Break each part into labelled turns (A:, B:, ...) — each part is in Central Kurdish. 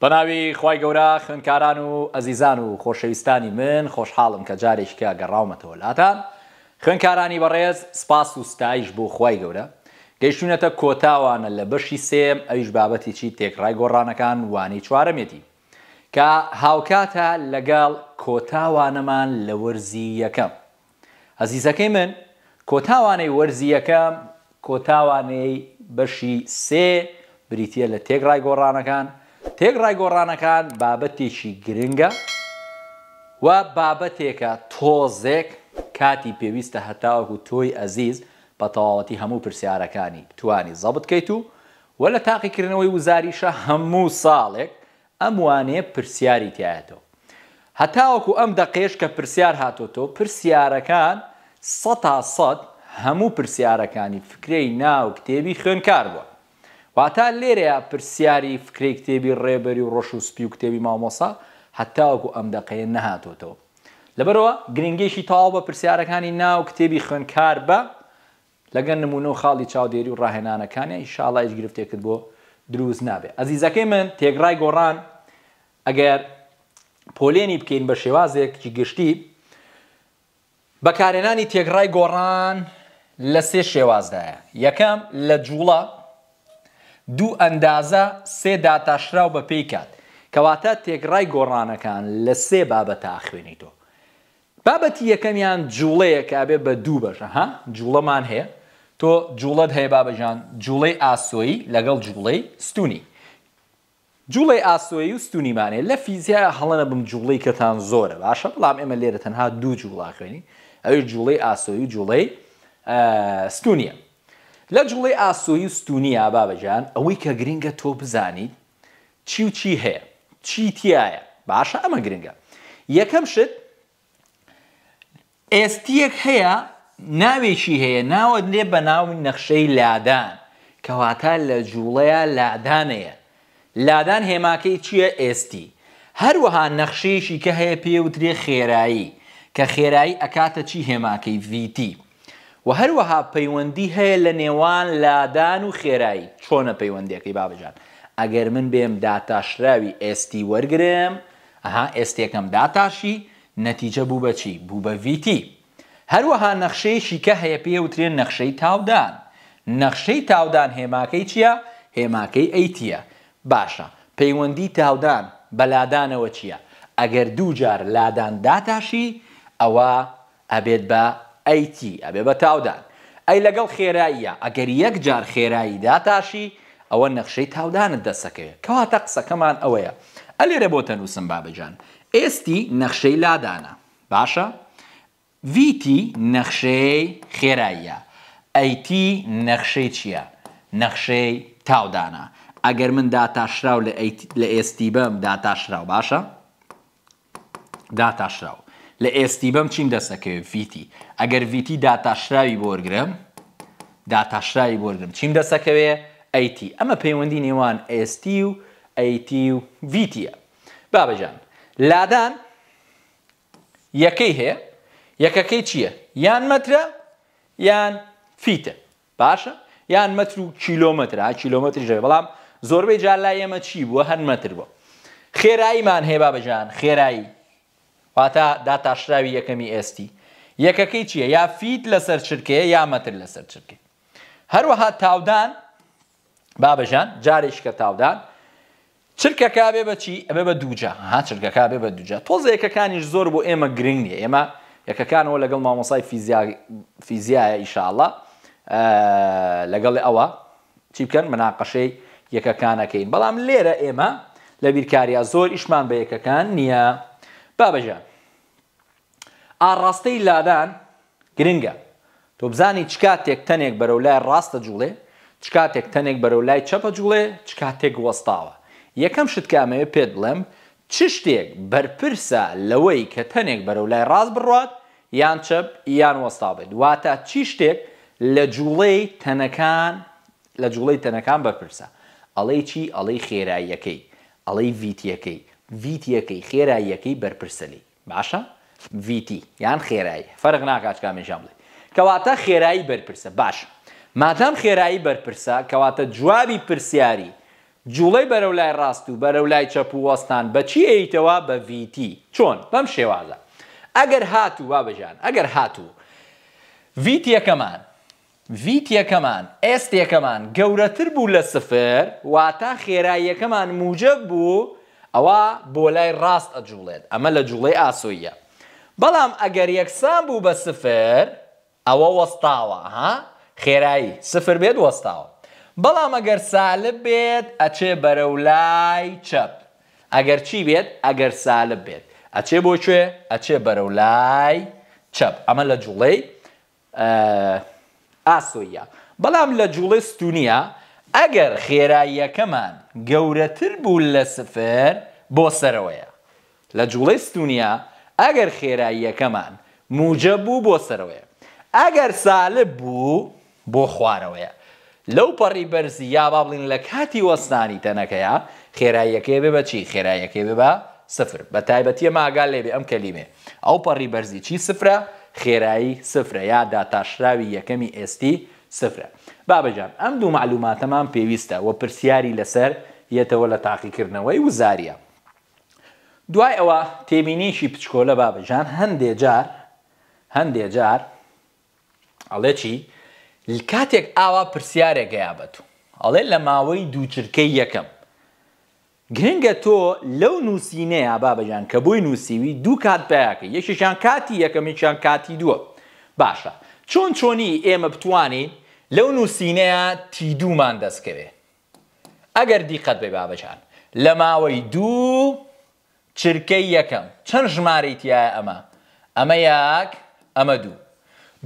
A: بەناوی خی گەورە خوێنکاران و ئەزیزان و خۆشەویستانی من خۆشحاڵم کە جارێکیکە گەڕاومەتەوە لاتان خوێنکارانی بەڕێز سپاس و ستایش بۆ خی گەورە گەیشتونەتە کۆتاوانە لە بەشی سێم ئەویش بابەتیی تێکڕای گۆڕانەکان وانی چوارەمێتی کە هاوکاتە لەگەڵ کۆتاوانەمان لە وەرزی یەکەم ئەزیزەکەی من کۆتاوانەی وەرزی یەکەم کۆتاوانەی بەشی سێ بریتە لە تێکڕای گۆڕانەکان تێک ڕایگۆڕانەکان بابەتێکی گرنگە و بابەتێکە تۆزێک کاتی پێویستە هەتاوەکو تۆی ئەزیز بە تەواوەتی هەموو پرسیارەکانی توانی زەبتکەیت و وە لە تاقیکردنەوەی وزاریشە هەموو ساڵێک ئەموانێ پرسیاری تایەتەوە. هەتاوەکو ئەم دەقێش کە پرسیار هاتۆتەوە پرسیارەکان سە تا سەد هەموو پرسیارەکانی فکرەی ناو کتێبی خوێنکار بووە. واتا لێرەیە پرسیاری فکری کتێبی ڕێبەری و ڕۆژ و سپی و کتێبی مامۆسا هەتاوەکو ئەم دقەیە نەهاتۆتەوە لەبەرەوە گرنگێکی تاوا بە پرسیارەکانی ناو کتێبی خوێنکار بە لەگەن نمونە و خاڵی چاودێری و ڕاهێنانەکانی ئیشاڵایش گرفتێکت بۆ دروست نابێت ئەزیزەکەی من تێگرای گۆڕان ئەگەر پۆلێنی بکەین بە شێوازێکی گشتی بەکارێنانی تێگرای گۆڕان لە سێ شێوازدایە یەکەم لە جوڵە دوو ئەندازە سێ داتاشراو بە پێی کات کەواتە تێکڕای گۆڕانەکان لە سێ بابەتە ئاخوێنیتەوە بابەتی یەکەمیان جوڵەیەکە بێ بە دوو بەشە ها جوڵەمان هەیە تۆ جوڵەت هەیە بابەژان جوڵەی ئاسۆیی لەگەڵ جوڵەی ستونی جوڵی ئاسۆیی و ستونیمانێ لە فیزیای هەڵەنە بم جوڵەی کەتان زۆرە باشە بڵام ئێمە لێرە تەنها دوو جوڵاخوێنی ئەوی جوڵەی ئاسۆیی جوڵەی ستونیە لە جوڵی ئاسۆیی ستونییا بابەجان ئەوەی کە گرنگە تۆ بزانی چی و چی هەیە چیتیایە باشە ئەمە گرنگە یەکەم شت ئێستیەک هەیە ناوێکی هەیە ناوەت لێ بە ناوی نەخشەی لادان کەواتە لە جوڵەیە لادانەیە لادان هێماکەی چییە ئێستی هەروەها نەخشەیەشی کە هەیە پێوترێ خێرایی کە خێرایی ئەکاتە چی هێماکەی VT و هەروەها پەیوەندی هەیە لە نێوان لادان و خێرایی چۆنە پەیوەندیەکەی بابژان ئەگەر من بێم داتاشراوی ئێستی وەرگرم ئەها ئێستێکم داتاشی نەتیجە بوو بەچی بوو بە VT هەروەها نەخشەیەشی کە هەیە پێ وترێن نەخشەی تاودان نەخشەی تاودان هێماکەی چییە؟ هێماکەی ئەیتیە باشە پەیوەندی تاودان بەلادانەوە چییە؟ ئەگەر دوو جار لادان داتاشی ئەوە ئەبێت بە ئەیتی ئەبێ بە تاودان ئەی لەگەڵ خێراییە ئەگەر یەک جار خێرایی داتاشی ئەوە نەخشەی تاودانت دەسەکەوێت کەواتە قسەکەمان ئەوەیە ئەلێرە بۆ تەنووسم بابجان ئێستی نەخشەی لادانە باشە VT نەخشەی خێراییە ئەیT نەخشەی چییە نەخشەی تاودانە ئەگەر من داتاشراو لە ئێستی بەم داتاشراو باشە داتاشراو لە ئێستی بەم چیم دەسەکەوێت ڤیتی ئەگەر ڤیتی داتاشراوی بۆرگرم داتاشراوی بۆرگرم چیم دەسەکەوێ ئەیT ئەمە پەیوەندی نێوان ئێستی و ئەیT و ڤیتە بابەجان لادان یەکەی هەیە یەکەکەی چییە؟ یان مەترە یان فیتە باشە یان مەتر و کیلۆمەتر کیلۆمەتری ژێ بەڵام زۆربەی جار لای ئێمە چی بووە هەر مەتر بووە خێراییمان هەیە بابەجان خێرایی واتە داتاشراوی یەکەمی ئێستی یەکەکەی چییە یا فیت لەسەر چرکەیە یا مەتر لەسەر چرکێ هەروەها تاودان بابەژان جارێش کە تاودان چرکەکە بێ بەچی ئەبێ بە دووجە ها چرکەکە بێ بە دووجە تۆز یەکەکانیش زۆر بۆ ئێمە گرنگ نیە ئێمە یەکەکانەوە لەگەڵ مامۆسای فیزیایە ئیشاءله لەگەڵ ئەوە چی بکەن مناقەشەی یەکەکانەکەین بەڵام لێرە ئێمە لە بیرکاریا زۆر ئیشمان بە یەکەکان نییە بابەژان ئاڕاستەی لادان گرنگە تۆ بزانی چکاتێک تەنێک بەرەو لای ڕاستە جوڵێ چکاتێک تەنێک بەرەو لای چەپە جوڵێ چکاتێک وەستاوە یەکەم شتکامەوە پێت بڵێم چ شتێک بەرپرسە لەوەی کە تەنێک بەرەو لای ڕاست بڕات یان چەپ یان وەستا بێت واتە چی شتێک لە جوڵەی تەنەکان لە جوڵەی تەنەکان بەرپرسە ئەڵەی چی ئەڵەی خێراییەکەی ئەڵەی ڤیتیەکەی ڤیتیەکەی خێراییەکەی بەرپرسەلی باشە؟ VT یان خێرایی فەرق ناکچکامیشان بڵێ کەواتە خێرایی بەرپرسە باش مادام خێرایی بەرپرسە کەواتە جوابی پرسیاری جوڵی بەرەو لای ڕاست و بەرەو لای چەپ و وەستان بەچی ئەیتەوە بە VT چۆن بەم شێوازە ئەگەر هاتوو وا بەژان ئەگەر هاتوو VT یەکەمان ڤیتیەکەمان ئێستیەکەمان گەورەتر بوو لە سفر واتە خێراییەکەمان موجب بوو ئەوە بۆ لای ڕاست ئەجوڵێت ئەمە لە جوڵی ئاسۆیە بەڵام ئەگەر یەکسان بوو بە سفر ئەوە وەستاوە ها خێرایی سفر بێت وەستاوە بەڵام ئەگەر سالب بێت ئەچێ بەرە ولای چەپ ئەگەر چی بێت ئەگەر سالب بێت ئەچێ بۆکوێ ئەچێ بەرە ولای چەپ ئەمە لە جوڵەی ئاسۆیە بەڵام لە جوڵی ستونیە ئەگەر خێراییەکەمان گەورەتر بوو لە سفر بۆ سەرەوەیە لە جوڵی ستونیە ئەگەر خێراییەکەمان موجە بوو بۆ سەرەوەیە ئەگەر سالب بوو بۆ خوارەوەیە لەو پەڕی بەرزی یا با بڵین لە کاتی وەستانی تەنەکەیە خێراییەکەی بێ بەچی خێراییەکەی بێ بە سفر بە تایبەتیە ماگال لێبێ ئەم کەلیمێ ئەو پەڕی بەرزی چی سفرە خێرایی سفرە یا داتاشراوی یەکەمی ئێستی سفرە بابەجان ئەم دوو معلوماتەمان پێویستە وە پرسیاری لەسەر یەتەوە لە تاقیکردنەوەی وزاریە دوای ئەوە تێبینیشی پچکۆلە بابژان هەندێ جار هەندێ جار ئەڵێ چی کاتێک ئاوا پرسیارێک گەیابەت و ئەڵێ لە ماوەی دووچرکەی یەکەم گرنگە تۆ لەو نووسینەیە بابەجان کە بۆی نووسیوی دوو کات پیاکە یەکیشان کاتی یەکەمیان کاتی دووە باشە چۆن چۆنی ئێمە بتوانین لەو نووسینەیە تی دوومان دەستکەوێ ئەگەر دیقەت بێ بابەجان لە ماوەی دوو چرکەی یەکەم چەند ژمارەی تایە ئەمە ئەمە یاک ئەمە دوو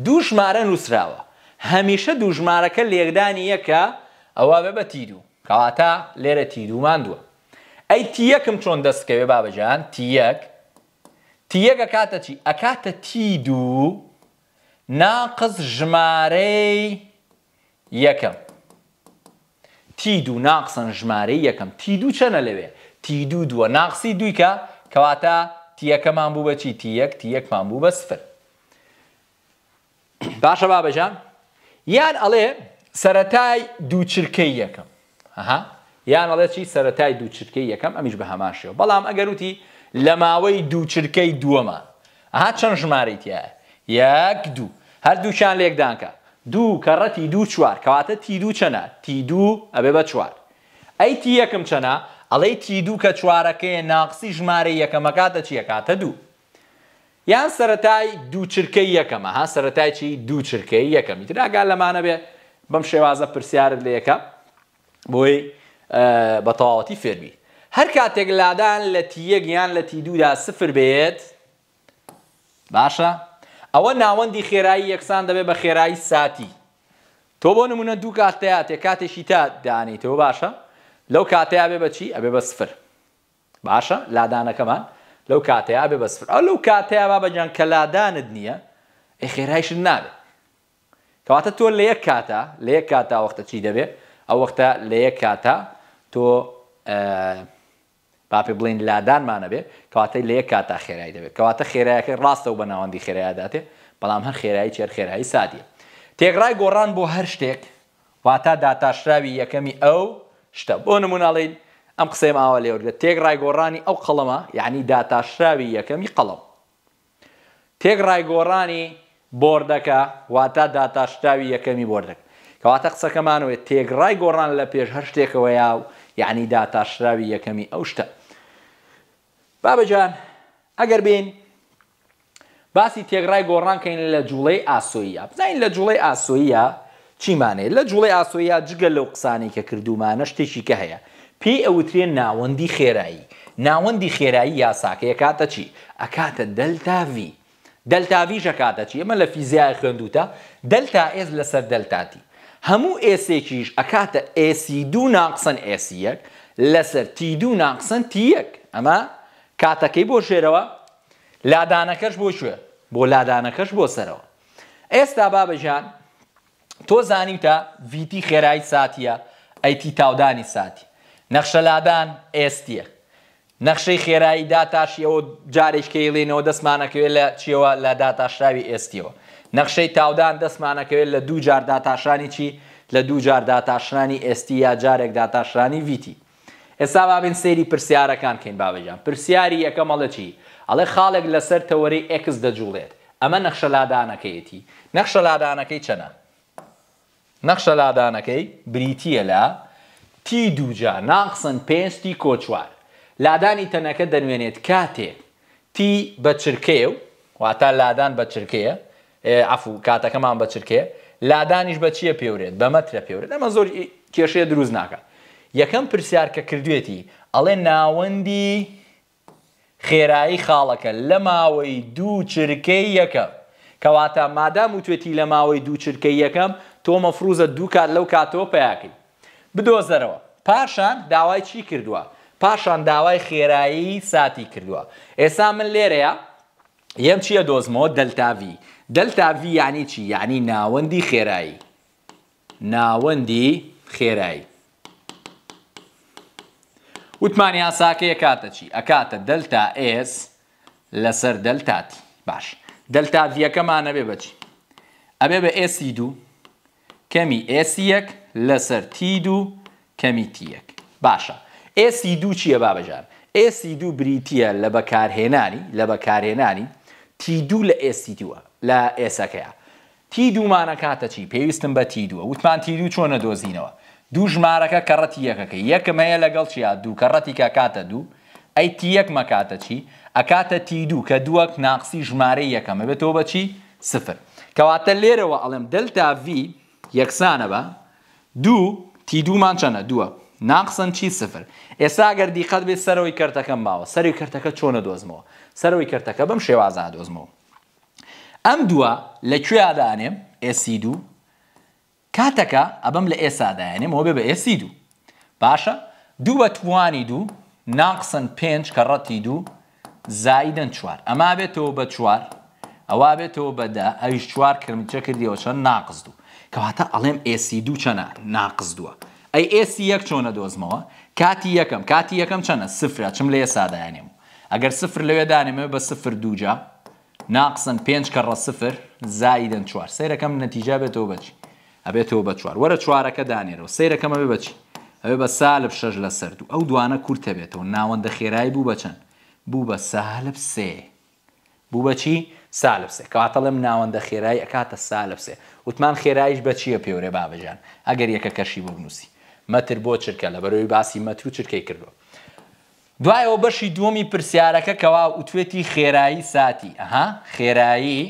A: دوو ژمارە نووسراوە هەمیشە دوو ژمارەکە لێدانی یەکە ئەوە بێ بە تیر و کەواتە لێرە تیر و ماندووە ئەی تیەکم چۆن دەستکەوێ بابەجان تیەک تیەکە کاتە چی ئەکاتە تی دوو ناقز ژمارەی یەکەم تی دوو ناقسن ژمارەی یەکەم تی دوو چەنە لەوێ تی دوو دووە ناقسی دویکە کەواتە تیەکەمان بوو بەچی تیەک تیەکمان بوو بە سفر باشە بابەژان یان ئەڵێ سەتای دووچرکەی یەکەم یان ئەڵێ چی سەتای دووچرکەی یەکەم ئەمیش بە هەماشەوە بەڵام ئەگەر وتی لە ماوەی دووچرکەی دووەمان ئەها چەند ژمارەی تایە یەک دوو هەردووشان لێکدانکە دوو کەڕەتی دوو چوار کەواتە تی دوو چەنە تی دوو ئەبێ بە چوار ئەی تی یەکەم چەنە ئەڵێ تی دوو کە چوارەکەی ناقسی ژمارە یەکەمە کاتە چیە کاتە دوو. یان سەتای دووچرکەی یەکەمە ها سەتای چی دوو چرکەی یەکەمی تراگال لەمانە بێ بەم شێوازە پرسیارت لە یەکە بۆی بە تەواوەتی فێربی. هەر کاتێک لادان لە تیەک یان لە تی دوودا سفر بێت باشە؟ ئەوە ناوەندی خێرایی یەکسان دەبێت بە خێرایی ساتی. تۆ بۆ نمونە دوو کاتەیە تێکاتێکی تا دانیتەوە باشە؟ لەو کاتەیە بێ بەچی ئەبێ بە سفر باشە لادانەکەمان لەو کاتەیە بێ بە سفر ئەو لەو کاتەیە با بەجان کە لادانت نییە ئەی خێرایش نابێت کەواتە تۆ لە یەک کاتە لە یەک کاتا وەختە چی دەبێت ئەو وەختە لە یەک کاتە تۆ باپی بڵین لادانمانە بێ کەواتەی لە یەک کاتا خێرای دەبێت کەواتە خێرایەکە ڕاستە و بە ناوەندی خێرایداتێ بەڵام هەر خێرایی چێر خێرایی سادیە تێگڕای گۆڕان بۆ هەر شتێک واتە داتاشراوی یەکەمی ئەو شتە بۆ نموناڵین ئەم قسەی ماوە لێورگە تێک ڕایگۆڕانی ئەو قەڵەمە یعنی داتاشراوی یەکەمی قەڵم تێک ڕایگۆڕانی بردەکە واتە داتاشراوی یەکەمی بردەکە کەواتە قسەکەمانەوەێت تێگڕای گۆڕان لە پێش هەر شتێکەوە یاو یعنی داتاشراوی یەکەمی ئەو شتە بابەجان ئەگەر بین باسی تێگڕای گۆڕانکەین لە جوڵەی ئاسۆیە بزین لە جوڵەی ئاسۆیە چیمانەیە لە جوڵی ئاسۆیا جگە لەو قسانی کە کردومانە شتێکی کە هەیە پێی ئەوترێن ناوەندی خێرایی ناوەندی خێرایی یاساکەیە کاتە چی ئەکاتە دەلتاوی دەلتاوی ژەکاتە چی ئمە لە فیزیای خوێندوتە دەلتا ئێز لەسەر دەلتاتی هەموو ئێسێکیش ئەکاتە ئسی دو ناقسن ئسیەک لەسەر تی دو ناقسن تیەک ئەمە کاتەکەی بۆ شێرەوە لادانەکەش بۆ شوێ بۆ لادانەکەش بۆ سەرەوە ئێستا بابەژان تۆ زانی تا ڤیتی خێرایی ساتیە ئەیتی تاودانی ساتی نەخشەلادان ئێستیە نەخشەی خێرایی داتاشیەوە جارێککەیڵێنەوە دەستمانەکەوێت لە چیەوە لە داتاشراوی ئێستیەوە نەخشەی تاودان دەستمانەکەوێت لە دوو جار داتاشانی چی لە دوو جار داتاشرانی ئێستی یا جارێک داتاشرانی ویتی ئێستا بابن سێری پرسیارەکان کەین باوەجان پرسیاری یەکە مەڵە چی ئەڵێ خاڵێک لەسەر تەوەری ئکس دەجوڵێت ئەمە نەخشەلادانەکەیەتی نەخشەلادانەکەی چەنە نەخشە لادانەکەی بریتیە لە تی دووجا ناقسن پێنجتی کۆچوار لادانی تەنەکە دەنوێنێت کاتێ تی بە چرکێ و واتە لادان بە چرکەیە ئەفو کاتەکەمان بە چرکێ لادانیش بە چیە پێورێت بەمەترە پێورێت ئەمە زۆر کێشەیە دروست ناکە یەکەم پرسیار کە کردوێتی ئەڵێ ناوەندی خێرایی خاڵەکە لە ماوەی دوو چرکەی یەکە کەواتە مادام و توێتی لە ماوەی دووچرکە یەکەم تۆ مەفروزە دوو کات لەو کاتەوە پیاکەی بدۆزەرەوە پاشان داوای چی کردووە پاشان داوای خێرایی ساتی کردووە ئێستا من لێرەیە یەم چییە دۆزمەوە دەلتاوی دەلتاوی یعنی چی یعنی ناوەندی خێرایی ناوەندی خێرایی وتمانی یاساکەیە کاتە چی ئەکاتە دەلتا ئس لەسەر دەلتاتی باش. دەلتاڤیەکەمانە بێ بچی ئەبێ بە ئسی دوو کەمی ئسیەک لەسەر تی دوو کەمی تیەک باشە ئسی دوو چییە بابەژار ئسی دوو بریتە لە بەکارهێنانی لە بەکارهێنانی تی دوو لە ئسی دووە لە ئێسەکەیە تی دوومانە کاتە چی پێویستم بە تی دووە وتمان تی دوو چۆنە دۆزینەوە دوو ژمارەکە کەڕەتی یەکەکە یەکم هەیە لەگەڵ چیا دوو کەڕەتی کا کاتە دوو ئەی تیەک مەکاتە چی ئەکاتە تیدوو کە دووەک ناقسی ژمارەی یەکەمە بێتەوە بەچی سفر کەواتە لێرەوە ئەڵێم دلتا V یەکسانە بە دوو تیدومان چەنە دووە ناقسن چی سفر ئێستا گەر دیقەت بێت سەرەوەی کەرتەکەم باوە سەروی کەرتەکە چۆنە دۆزمەوە سەرەوەی کەرتەکە بەم شێوازانە دۆزمەوە ئەم دووە لەکوێدانێم ئسی دوو کاتەکە ئەبم لە ئێسادایانێم ئەو بێ بە ئسی دوو باشە دوو بە توانی دوو ناقسن پێنج کە ڕەتی دوو زایدەن چوار ئەما بێتەوە بە چوار ئەوا بێتەوە بەدا ئەویش چوار کرمچە کردیەوە چەند ناقز دوو کەواتە ئەڵێم ئسی دوو چەنە ناقز دووە ئەی ئسی یەک چۆنە دۆزمەوە کاتی یەکەم کاتی یەکەم چەنە سفرە چم لێ سادایانێم ئەگەر سفر لەوێ دانێمە بە سفر دووجا ناقسن پێنج کەڕە سفر زایدەن چوار سیرەکەم نەتیجا بێتەوە بچی ئەبێتەوە بە چوار وەرە چوارەکە دانێرەوە سیرەکەمە بێ بچی ئەوێ بە سالب شەش لە سرد و ئەو دوانە کورتە بێتەوە ناوەندە خێرایی بوو بەچەند بوو بە سالب سێ بوو بەچی سالب سێ کاتەڵم ناوەندە خێرایی ئەکاتە سالب سێ وتمان خێرایش بە چیە پێورێ بابژان ئەگەر یەکە کەشی بۆ بنووسی مەتر بۆ چرکە لە بەرەوەی باسی مەتر و چرکەی کردو دوایەوە بەشی دووەمی پرسیارەکە کەوا ئوتوێتی خێرایی ساتی ئەها خێرایی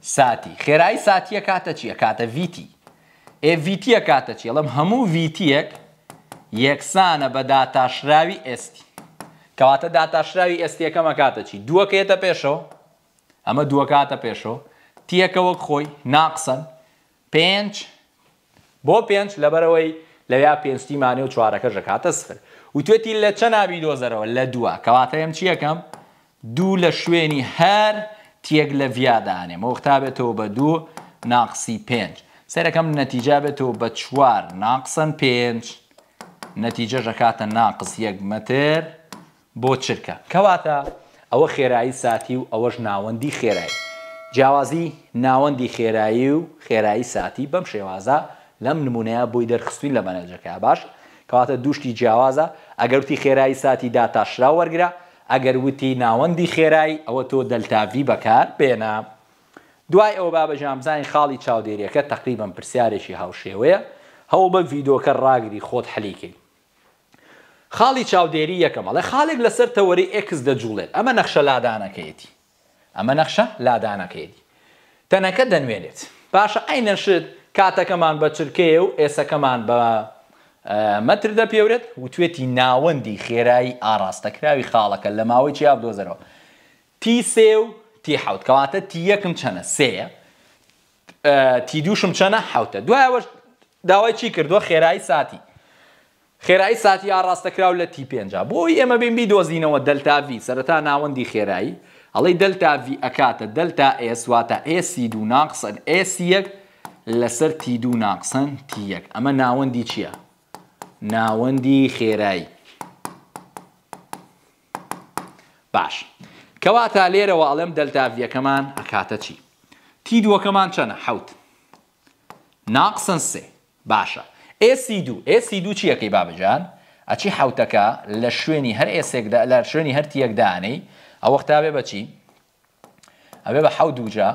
A: ساتی خێرایی ساتیە کاتە چیە کاتە ویتی ئێڤیتە کاتە چی لەم هەموو ویتیەک یەکسانە بە داتاشراوی ئێستی کەواتە داتاشراوی ئەستیەکە مەکاتە چی دووەکەێتە پێشەوە ئەمە دووەکاتە پێشەوە تیەکەوەک خۆی ناقسەن پێنج بۆ پێنج لەبەرەوەی لەویا پێنجتیمانێ و چوارەکە ژەکاتە سفر و توێتی لە چە نابی دۆزەرەوە لە دووە کەواتە ئەم چیەکەم دوو لە شوێنی هەر تیەک لە ڤیادانێ مەوەختا بێتەوە بە دوو ناقسی پێنج سەرەکەم نەتیجا بێتەوە بە چوار ناقسەن پێنج نەتیجە ژەکاتە ناقس یەک مەتر بۆ چرکە کەواتە ئەوە خێرایی ساتی و ئەوەش ناوەندی خێرایی جیاوازی ناوەندی خێرایی و خێرایی ساتی بەم شێوازە لەم نمونەیە بۆی دەرخستوین لە بەنەرجەکە باش کەواتە دوشتی جیاوازە ئەگەرتی خێرایی ساتی داتاشرا وەرگرا ئەگەر وتی ناوەندی خێرایی ئەوە تۆ دەلتاوی بەکار بێنە دوای ئەوە بابەژان بزانین خاڵی چاودێریەکە تقریبان پرسیارێکی هاوشێوەیە هەوڵ بە ڤیددیوکە ڕاگری خۆت حەلیکەیت خاڵی چاودێری یەکەمەڵێ خاڵێک لەسەر تەوەری ئکس دەجوڵێت ئەمە نەخشە لادانەکەیەتی ئەمە نەخشە لادانەکەیەتی تەنەکە دەنوێنێت باشە ئەینەشت کاتەکەمان بە چرکێ و ئێسەکەمان بە مەتر دەپێورێت وتوێتی ناوەندی خێرایی ئاراستەکراوی خاڵەکە لە ماوەی چیا دۆزەرەوە تی سێ و تی حوت کەواتە تی یەکم چەنە سەیە تی دووشم چەنە حوتە دوایەوە داوای چی کردووە خێرایی ساتی خێرایی ساتی ئاڕاستەکراو لە تی پێنج بۆی ئێمە بین بیدۆزینەوە دەلتاوی سەرەتا ناوەندی خێرایی ئەڵی دەلتاوی ئەکاتە دەلتا ئێسواتە ئسی دو ناقسن ئسیەک لەسەر تی دو ناقسن تیەک ئەمە ناوەندی چییە؟ ناوەندی خێرایی باش کەواتە لێرەوە ئەڵێم دەلتاویەکەمان ئەکاتە چی؟ تی دووەکەمان چەنە حوت ناقسن سێ باشە ئسی دو ئسی دو چیەکەی بابجان ئەچی حوتەکە لە شوێنی هەر ئێسێکدا لە شوێنی هەرتیەکدانەی ئەوەختابێ بەچی ئەوێ بە حەوت دوجا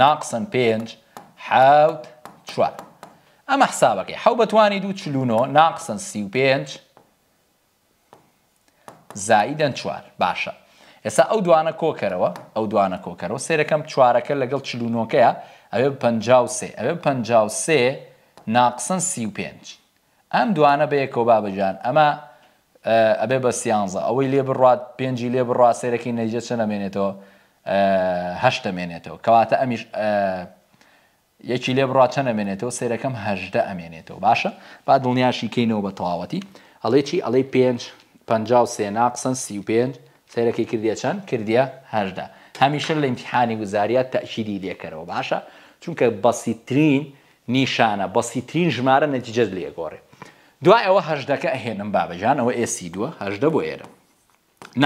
A: ناقسن پێنج حوت چوار ئەمە حسابەکەی حەو بەتوانی دوو چلوونۆ ناقسن سی و پێنج زایدەن چوار باشە ئێستا ئەو دوانە کۆکەرەوە ئەو دوانە کۆکەرەوە سێرەکەم چوارەکە لەگەڵ چلوونۆکەیە ئەوێ پ سێ ئەوێ پ سێ ناقسن سی و پێنج ئەم دوانە بە یەکەوە بابجان ئەمە ئەبێ بە سیانزە ئەوەی لێ بڕات پێنجی لێ بڕوا سێرەکی نەیجە چە نامێنێتەوە هەشت دەمێنێتەوە کەواتە ئەمیش یەکی لێ بڕات چە نامێنێتەوە سێرەکەم هەژدە ئەمێنێتەوە باشە با دڵنیاشی کەینەوە بە تەواوەتی ئەڵێ چی ئەڵێ پێنج پنج و سێ ناقسن سی و پێنج سێرەکەی کردیە چەند کردیە هەژدە هەمیشە لە ئیمتحانی گوزاریات تەشیری لێکەرەوە باشە چونکە بەسیترین نیشانە بەسیترین ژمارە نەتیجە لێگۆڕێ دوای ئەوە هەشدەکە ئەهێنم بابەجان ئەوە ئێسی دووە هەشدە بۆ ئێرە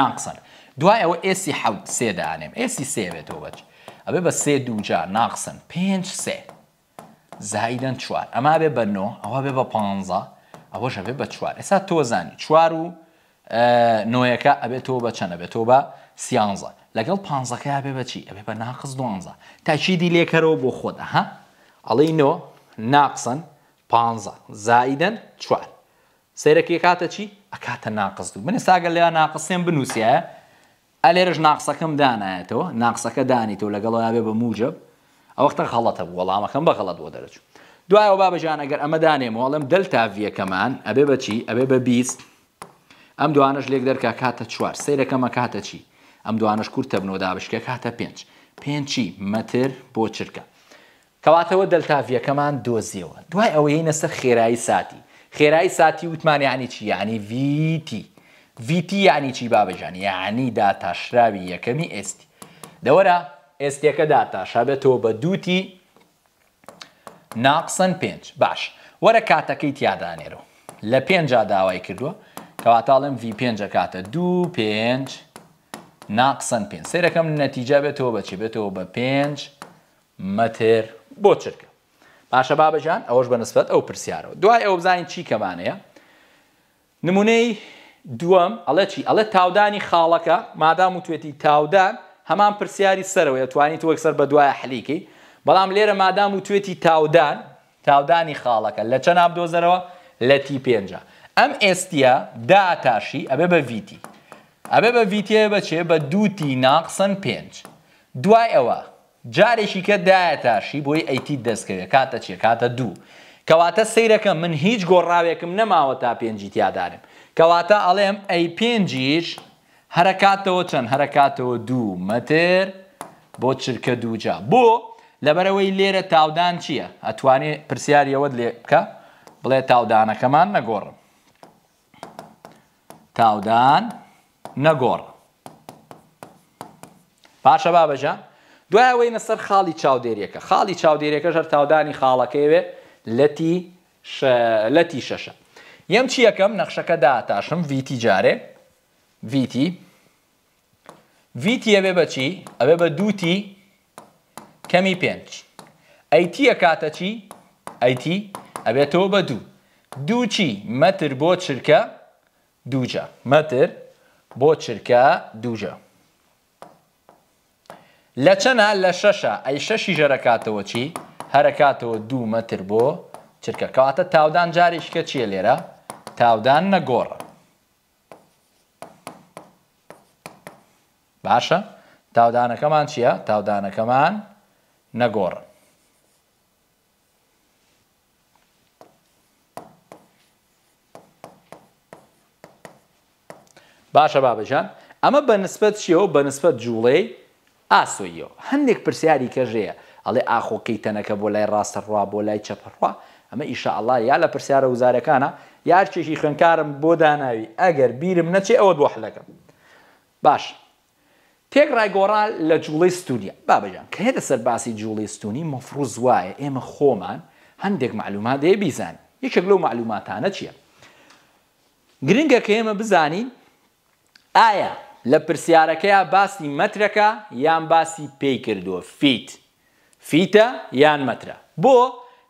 A: ناقسەن دوای ئەوە ئێسی حەوت سێدانێم ئێسی سێوێتەوە بەچ ئەبێ بە سێ دوجا ناقسن پێنج سێ زایدەن چوار ئەما بێ بە نۆ ئەوە بێ بە پ ئەوەشە بێ بە چوار ئێستا تۆزانی چوار و نۆیەکە ئەبێتەوە بە چەنە بێتەوە بە سیانزە لەگەڵ پانزەکە بێ بەچی ئەبێ بە ناقز دوانزە تاچی دی لێکەرەوە بۆ خۆدا ها ئەڵینۆ ناقسن پ زائیدەن چوار سیرەکی کاتە چی ئەکاتە ناقز دوو من ساگە لێ ناقسێن بنووسە ئەلێرش ناقسەکەم دانایەتەوە ناقسەکە دانیتەوە لەگەڵ یاابێ بە موجب ئەوەختە خەڵەتە بوو وەڵامەکەم بە خەڵەت بۆ دەرەچوو دوایەوە بابەژان ئەگەر ئەمە دانێمەوە ئەڵم دەلتاڤیەکەمان ئەبێ بەچی ئەبێ بە بیست ئەم دوانش لێک دەرکا کاتە چوار سیرەکەمە کاتە چی ئەم دوانش کورتە بنەوە دابشکە کاتە پێنج پێنجی مەتر بۆ چرکە کەواتەوە دەلتاڤیەکەمان دۆزیەوە دوای ئەوەی نەسەر خێرایی ساتی خێرایی ساتی وتمانیانی چی یعنی VT VT ینی چی بابژانی یعنی داتاشراوی یەکەمی ئێستی دەوەرە ئێستیەکە داتاشا بێتەوە بە دووتی ناقسن پێنج باش وەرە کاتەکەی تیادانێرەوە لە پێنجا داوای کردووە کەواتاڵم V پێنج کاتە دو پێنج ناقسن پێنج سێرەکەم نەتیجە بێتەوە بەچی بێتەوە بە پێنج مەتر بۆ چرکە پاشە بابەجان ئەوەش بەنسبەت ئەو پرسیارەوە دوای ئەو بزانین چی کەمانەیە نمونەی دووەم ئەڵە چی ئەڵە تاودانی خاڵەکە مادام و توێتی تاودان هەمان پرسیاری سەرەوە توانیت وەکسەر بە دوایە حلیکی بەڵام لێرە مادام و توێتی تاودان تاودانی خاڵەکە لە چەند نابدۆزەرەوە لە تی پێنج ئەم ئێستیا داتاشی ئەبێ بە ڤیتی ئەبێ بە ڤیتە بەچێ بە دووتی ناقسن پێنج دوای ئەوە جارێکی کە دایەتاشی بۆی ئەیتی دەستکەوێت کاتە چیە کاتە دوو کەواتە سیرەکە من هیچ گۆڕاوێکم نەماوە تا پێنجی تیادارم کەواتە ئەڵێم ئەی پێنجیش هەرکاتەوە چەند هەرکاتەوە دوو مەتر بۆ چرکە دووجا بۆ لەبەرەوەی لێرە تاودان چییە؟ ئەتوانێت پرسیاریەوەت لێ بکە بڵێ تاودانەکەمان نەگۆڕم تاودان نەگۆڕ پاشە بابەژە؟ دوایەوەینە سەر خاڵی چاودێریەکە خاڵی چاودێریەکە ژەر تاودانی خاڵەکەوێ لەتی لەتی شەشە یەم چی یەکەم نەخشەکە داتاشم ڤیتی جارێ ڤیتی ڤیتی ئەوێ بەچی ئەوێ بە دووتی کەمی پێنج ئەیتیە کاتە چی ئەیتی ئەبێتەوە بە دوو دووچی مەتر بۆ چرکە دووجە مەتر بۆ چرکە دووجە لە چەنا لە شەشە ئەی شەشی ژەرەکاتەوە چی هەرکاتەوە دوو مەتر بۆ چرکە کەواتە تاودان جاریشکە چیە لێرە تاودان نەگۆڕە باشە تاودانەکەمان چییە تاودانەکەمان نەگۆڕە باشە بابژان ئەمە بەنسبەت چیەوە بەنسبەت جوڵەی ئاسۆیەوە هەندێک پرسیاری کەژەیە ئەڵێ ئاخۆکەی تەنەکە بۆ لای ڕاستە ڕوا بۆ لای چەپڕوا ئەمە ئیشاءله یا لە پرسیارە وزارەکانە یارچێکی خوێنکارم بۆ داناوی ئەگەر بیرم نەچێ ئەوە دووە حلەکەم باش تێک ڕایگۆڕال لە جوڵی ستونیە بابجان کە هێدە سەر باسی جوڵی ستونی مەفروز وایە ئێمە خۆمان هەندێک معلومات دێ بیزان یەکێک لەو معلوماتانە چییە گرنگە کە ئێمە بزانین ئایا لە پرسیارەکەیە باسی مەترەکە یان باسی پێی کردووە فیت فیتە یان مەترە بۆ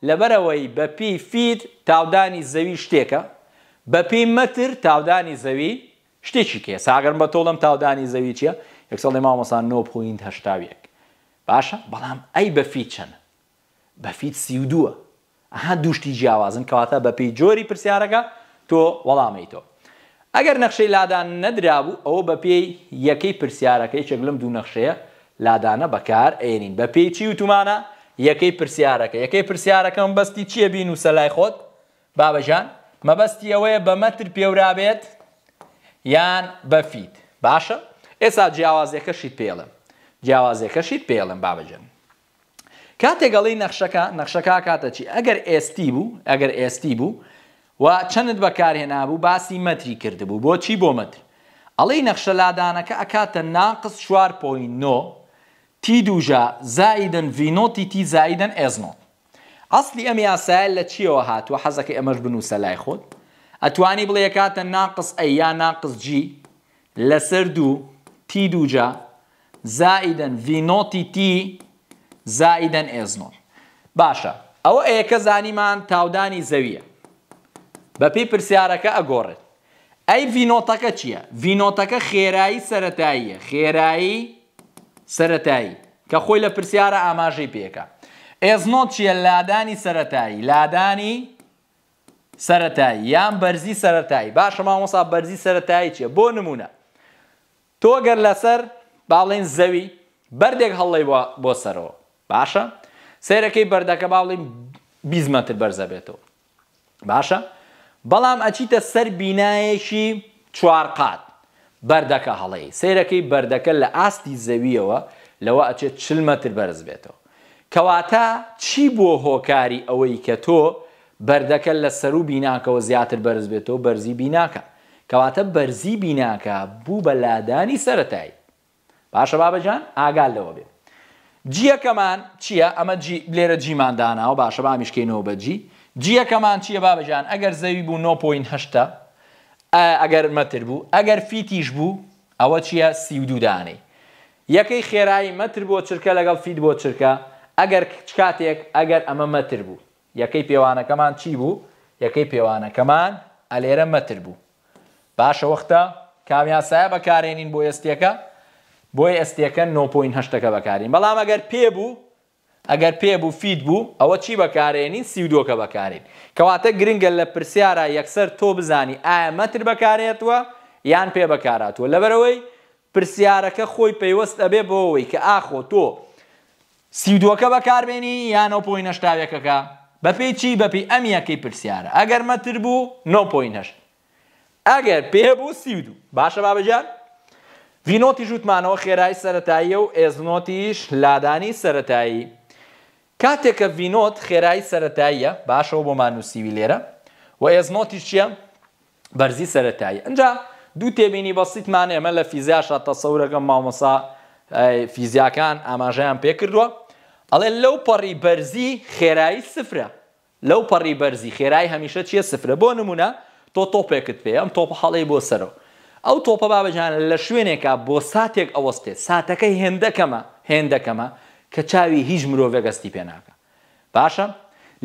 A: لەبەرەوەی بەپی فیت تاودانی زەوی شتێکە بەپی مەتر تاودانی زەوی شتێکی کێ ساگەرم بە تۆڵم تاودانی زەوی چییە یەکسەڵی مامەسان 9.هشتاویەک باشە بەڵام ئەی بەفیت چەنە بەفیت سیودووە ئەها دوشتی جیاوازن کەواتە بەپی جۆری پرسیارەکە تۆ وەڵامی تۆ ئەگەر نەخشەی لادان نەدرابوو ئەوە بە پێی یەکەی پرسیارەکەی چەگلم دوو نەخشەیە لادانە بەکار ئێنین بە پێی چی وتومانە یەکەی پرسیارەکە یەکەی پرسیارەکەم بەستی چییە بین و سەلای خۆت بابەژان مەبەستی ئەوەیە بە مەتر پێورابێت یان بەفیت باشە ئێستا جیاوازەکەشیت پێڵم جیاوازەکەشیت پێڵم بابەجن کاتێگەڵی نەخشەکە نەخشەکە کاتە چی ئەگەر ئێستی بوو ئەگەر ئێستی بوو و چەند بەکارهێنابوو باسی مەتری کردبوو بۆچی بۆ مەتر ئەڵەی نەخشە لادانەکە ئەکاتە ناقص چوار پۆینۆ تی دوژە زائدن ڤینۆتی تی زائدن ئێزنۆت ئەسلی ئەم یاسایل لە چیەوە هاتووە حەزەکە ئەمەش بنووسە لای خۆت ئەتوانی بڵێ کاتە ناقص ئە یا ناقص جی لەسەر دوو تی دووجە زائدن ڤینۆتی تی زائدن ئێزنۆت باشە ئەوە ئەیەکە زانیمان تاودانی زەویە بە پێی پرسیارەکە ئەگۆڕێت ئەی ڤینۆتەکە چییە؟ ڤینۆتەکە خێرایی سەتاییە خێرایی سەتایی کە خۆی لە پرسیارە ئاماژەی پێکە ئێزنۆت چییە لادانی سەتایی لادانی سەتایی یان بەرزی سەتایی باشە مامۆسا بەرزی سەتایی چییە بۆ نمونە تۆگەر لەسەر باڵێن زەوی بەردێک هەڵی بۆ سەرەوە باشە سیرەکەی بەردەکە باڵی بیزمەتر بەرزە بێتەوە باشە؟ بەڵام ئەچیتە سەر بینایەکی چوارقات بەردەکە هەڵەی سیرەکەی بەردەکە لە ئاستی زەویەوە لەوە ئەچێت چلمەتر بەرز بێتەوە کەواتە چی بۆ هۆکاری ئەوەی کە تۆ بەردەکە لە سەر و بیناکەوە زیاتر بەرز بێتەوە بەرزی بیناکە کەواتە بەرزی بیناکە بوو بە لادانی سەتایی باشە بابەجان ئاگال لەوە بێت جیەکەمان چییە ئەمە لێرە جیمانداناەوە باشە بامیشکێنەوە بەجی جیەکەمان چییە بابەجان ئەگەر زەوی بوو 9.8 ئەگەر مەتر بوو ئەگەر فیتیش بوو ئەوە چییە سیودودانەی یەکەی خێرایی مەتر بۆ چرکە لەگەڵ فید بۆ چرکە ئەگەر کاتێک ئەگەر ئەمە مەتر بوو یەکەی پێوانەکەمان چی بوو یەکەی پێوانەکەمان ئەلێرە مەتر بوو باشە وەختە کامیاسایە بەکارێنین بۆ ئێستیەکە بۆی ئەستیەکە 9.8ەکە بەکارین بەڵام ئەگەر پێ بوو ئەگەر پێبوو فید بوو ئەوە چی بەکارێنین سیودۆکە بەکارین کەواتە گرنگە لە پرسیارە یەکسەر تۆ بزانی ئایا مەتر بەکارێتوە یان پێ بەکاراتوە لەبەرەوەی پرسیارەکە خۆی پەیوەست ئەبێ بۆەوەی کە ئاخۆ تۆ سیودۆکە بەکاربێنی یانە پۆی نەشتاوێکەکە بەپی چی بەپی ئەم یەکەی پرسیارە ئەگەر مەتر بوو 9.8 ئەگەر پێبوو سیود و باشە بابجار ڤینۆتی ژوتمانەوە خێرای سەتاییە و ئێزنۆتیش لادانی سەتایی کاتێکە ڤینۆت خێرایی سەتاییە باشەوە بۆ مانوسیوی لێرە و ئێزمۆتی چییە؟ بەرزی سەتایی ئەجا دوو تێبینی بەسییتمان ئێمە لە فیزیاشە تەسەورەکەم مامۆسا فیزیاکان ئاماژەیان پێکردووە ئەڵێ لەو پەڕی بەرزی خێرایی سفرە لەو پەڕی بەرزی خێرای هەمیشە چیە سفرە بۆ نمونە تۆ تۆپێکت پێ ئەم تۆپ هەڵی بۆ سەرەوە ئەو تۆپە بابەجان لە شوێنێکە بۆ ساتێک ئەوەستێ ساتەکەی هێندەکەمە هێندەکەمە کە چاوی هیچ مرۆڤێگەستی پێناکە باشە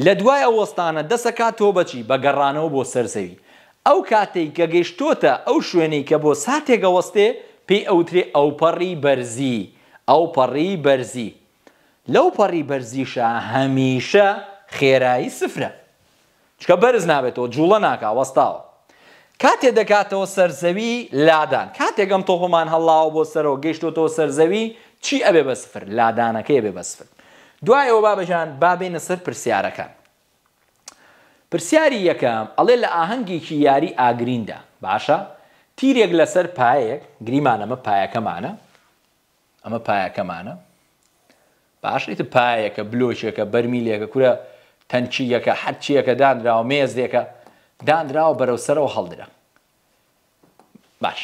A: لە دوای ئەوەستانە دەسەکات تۆ بەچی بە گەڕانەوە بۆ سەرزەوی ئەو کاتێک کە گەیشتۆتە ئەو شوێنەی کە بۆ ساتێکەوەستێ پێی ئەوترێ ئەوپەڕی بەرزی ئەو پەڕی بەرزی لەو پەڕی بەرزیشە هەمیشە خێرایی سفرە چکە بەرز نابێتەوە جوڵە ناکە وەستاوە کاتێ دەکاتەوە سەرزەوی لادان کاتێکم تۆپمان هەڵاو بۆ سەرەوە گەیشتۆتەوە سەرزەوی چی ئەبێ بە سفر لادانەکەی بێ بە سفر دوایەوە بابەژان بابێنە سەر پرسیارەکە پرسیاری یەکەم ئەڵێ لە ئاهەنگێکی یاری ئاگریندا باشە تیرێک لەسەر پایەک گریمانەمە پایەکەمانە ئەمە پایەکەمانە باشیت پایەکە بلۆچێکە بەرمیلێکە کورە تەنچیەکە هەرچیەکە دانراوە مێزێکە دانراوە بەرەو سەرەوە هەڵدرە باش